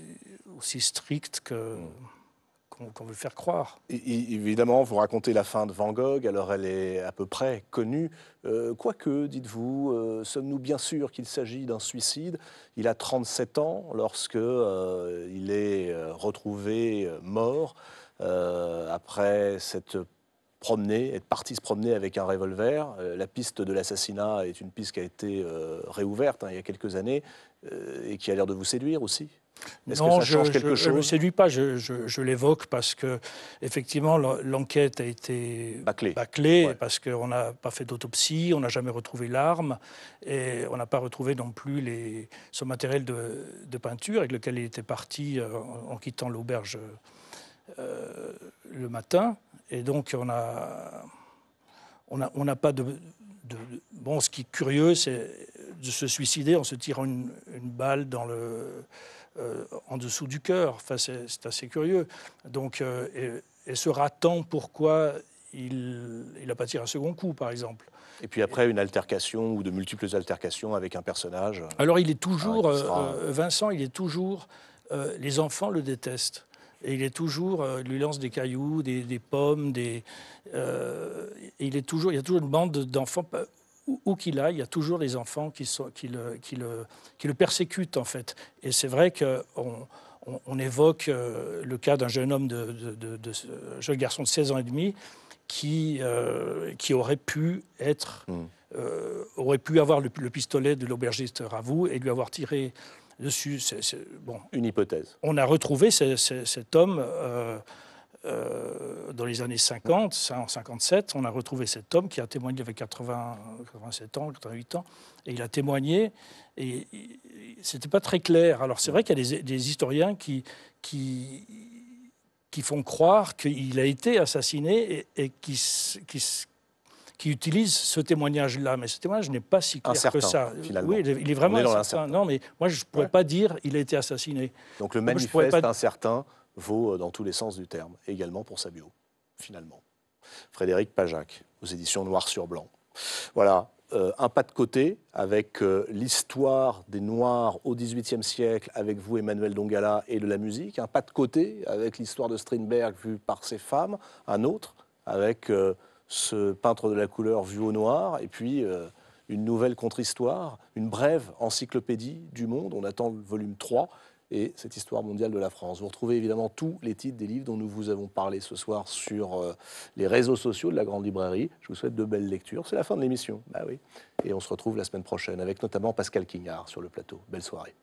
[SPEAKER 7] aussi stricte que... Mm qu'on veut faire croire.
[SPEAKER 1] évidemment, vous racontez la fin de Van Gogh, alors elle est à peu près connue. Euh, quoique, dites-vous, euh, sommes-nous bien sûrs qu'il s'agit d'un suicide Il a 37 ans lorsque euh, il est retrouvé mort après cette promenée, être parti se promener avec un revolver. la piste de l'assassinat est une piste qui a été réouverte hein, il y a quelques années et qui a l'air de vous séduire aussi. – Non, je, ne le séduis
[SPEAKER 7] pas, je, l'évoque parce que, effectivement, l'enquête a été bâclée, parce qu'on n'a pas fait d'autopsie, on n'a jamais retrouvé l'arme et on n'a pas retrouvé non plus les, son matériel de, peinture avec lequel il était parti euh, en, quittant l'auberge euh, le matin. Et donc, on n'a on on pas de, Bon, ce qui est curieux, c'est de se suicider en se tirant une balle dans le euh, en dessous du cœur. c'est assez curieux. Donc, euh, et, et sera pourquoi il, il a pas tiré un second coup, par exemple.
[SPEAKER 1] Et puis après, une altercation ou de multiples altercations avec un personnage. Euh, Alors il
[SPEAKER 7] est toujours, Vincent, il est toujours, les enfants le détestent. Et il est toujours, lui lance des cailloux, des, pommes, des, il est toujours, il y a toujours une bande d'enfants où qu'il aille, il y a toujours des enfants qui, sont, qui, le, qui, le, persécutent, en fait. Et c'est vrai qu'on on, évoque euh, le cas d'un jeune homme, de, jeune garçon de 16 ans et demi, qui, euh, qui aurait pu être, mmh. euh, aurait pu avoir le, pistolet de l'aubergiste Ravoux et lui avoir tiré dessus. c'est bon.
[SPEAKER 1] Une hypothèse.
[SPEAKER 7] On a retrouvé cet homme. Euh, dans les années 50, en 57, on a retrouvé cet homme qui a témoigné, avec 80, 87 ans, 88 ans, et il a témoigné, et, c'était pas très clair. Alors c'est vrai qu'il y a des, historiens qui, qui, qui, font croire qu'il a été assassiné et, qui, qui, qui utilisent ce témoignage-là, mais ce témoignage n'est pas si clair que ça. Finalement. Oui, il est vraiment incertain. Non, mais moi je ne pourrais pas dire il a été assassiné. Donc le manifeste Donc, pas...
[SPEAKER 1] incertain vaut euh, dans tous les sens du terme, également pour sa bio, finalement. Frédéric Pajac, aux éditions Noir sur Blanc. Voilà, euh, un pas de côté avec euh, l'histoire des Noirs au XVIIIe siècle, avec vous, Emmanuel Dongala, et de la musique. Un pas de côté avec l'histoire de Strindberg vue par ses femmes. Un autre avec ce peintre de la couleur vu au noir. Et puis une nouvelle contre-histoire, une brève encyclopédie du monde. On attend le volume 3 et cette histoire mondiale de la France. Vous retrouvez évidemment tous les titres des livres dont nous vous avons parlé ce soir sur euh, les réseaux sociaux de la Grande Librairie. Je vous souhaite de belles lectures. C'est la fin de l'émission. Bah oui. Et on se retrouve la semaine prochaine avec notamment Pascal Quignard sur le plateau. Belle soirée.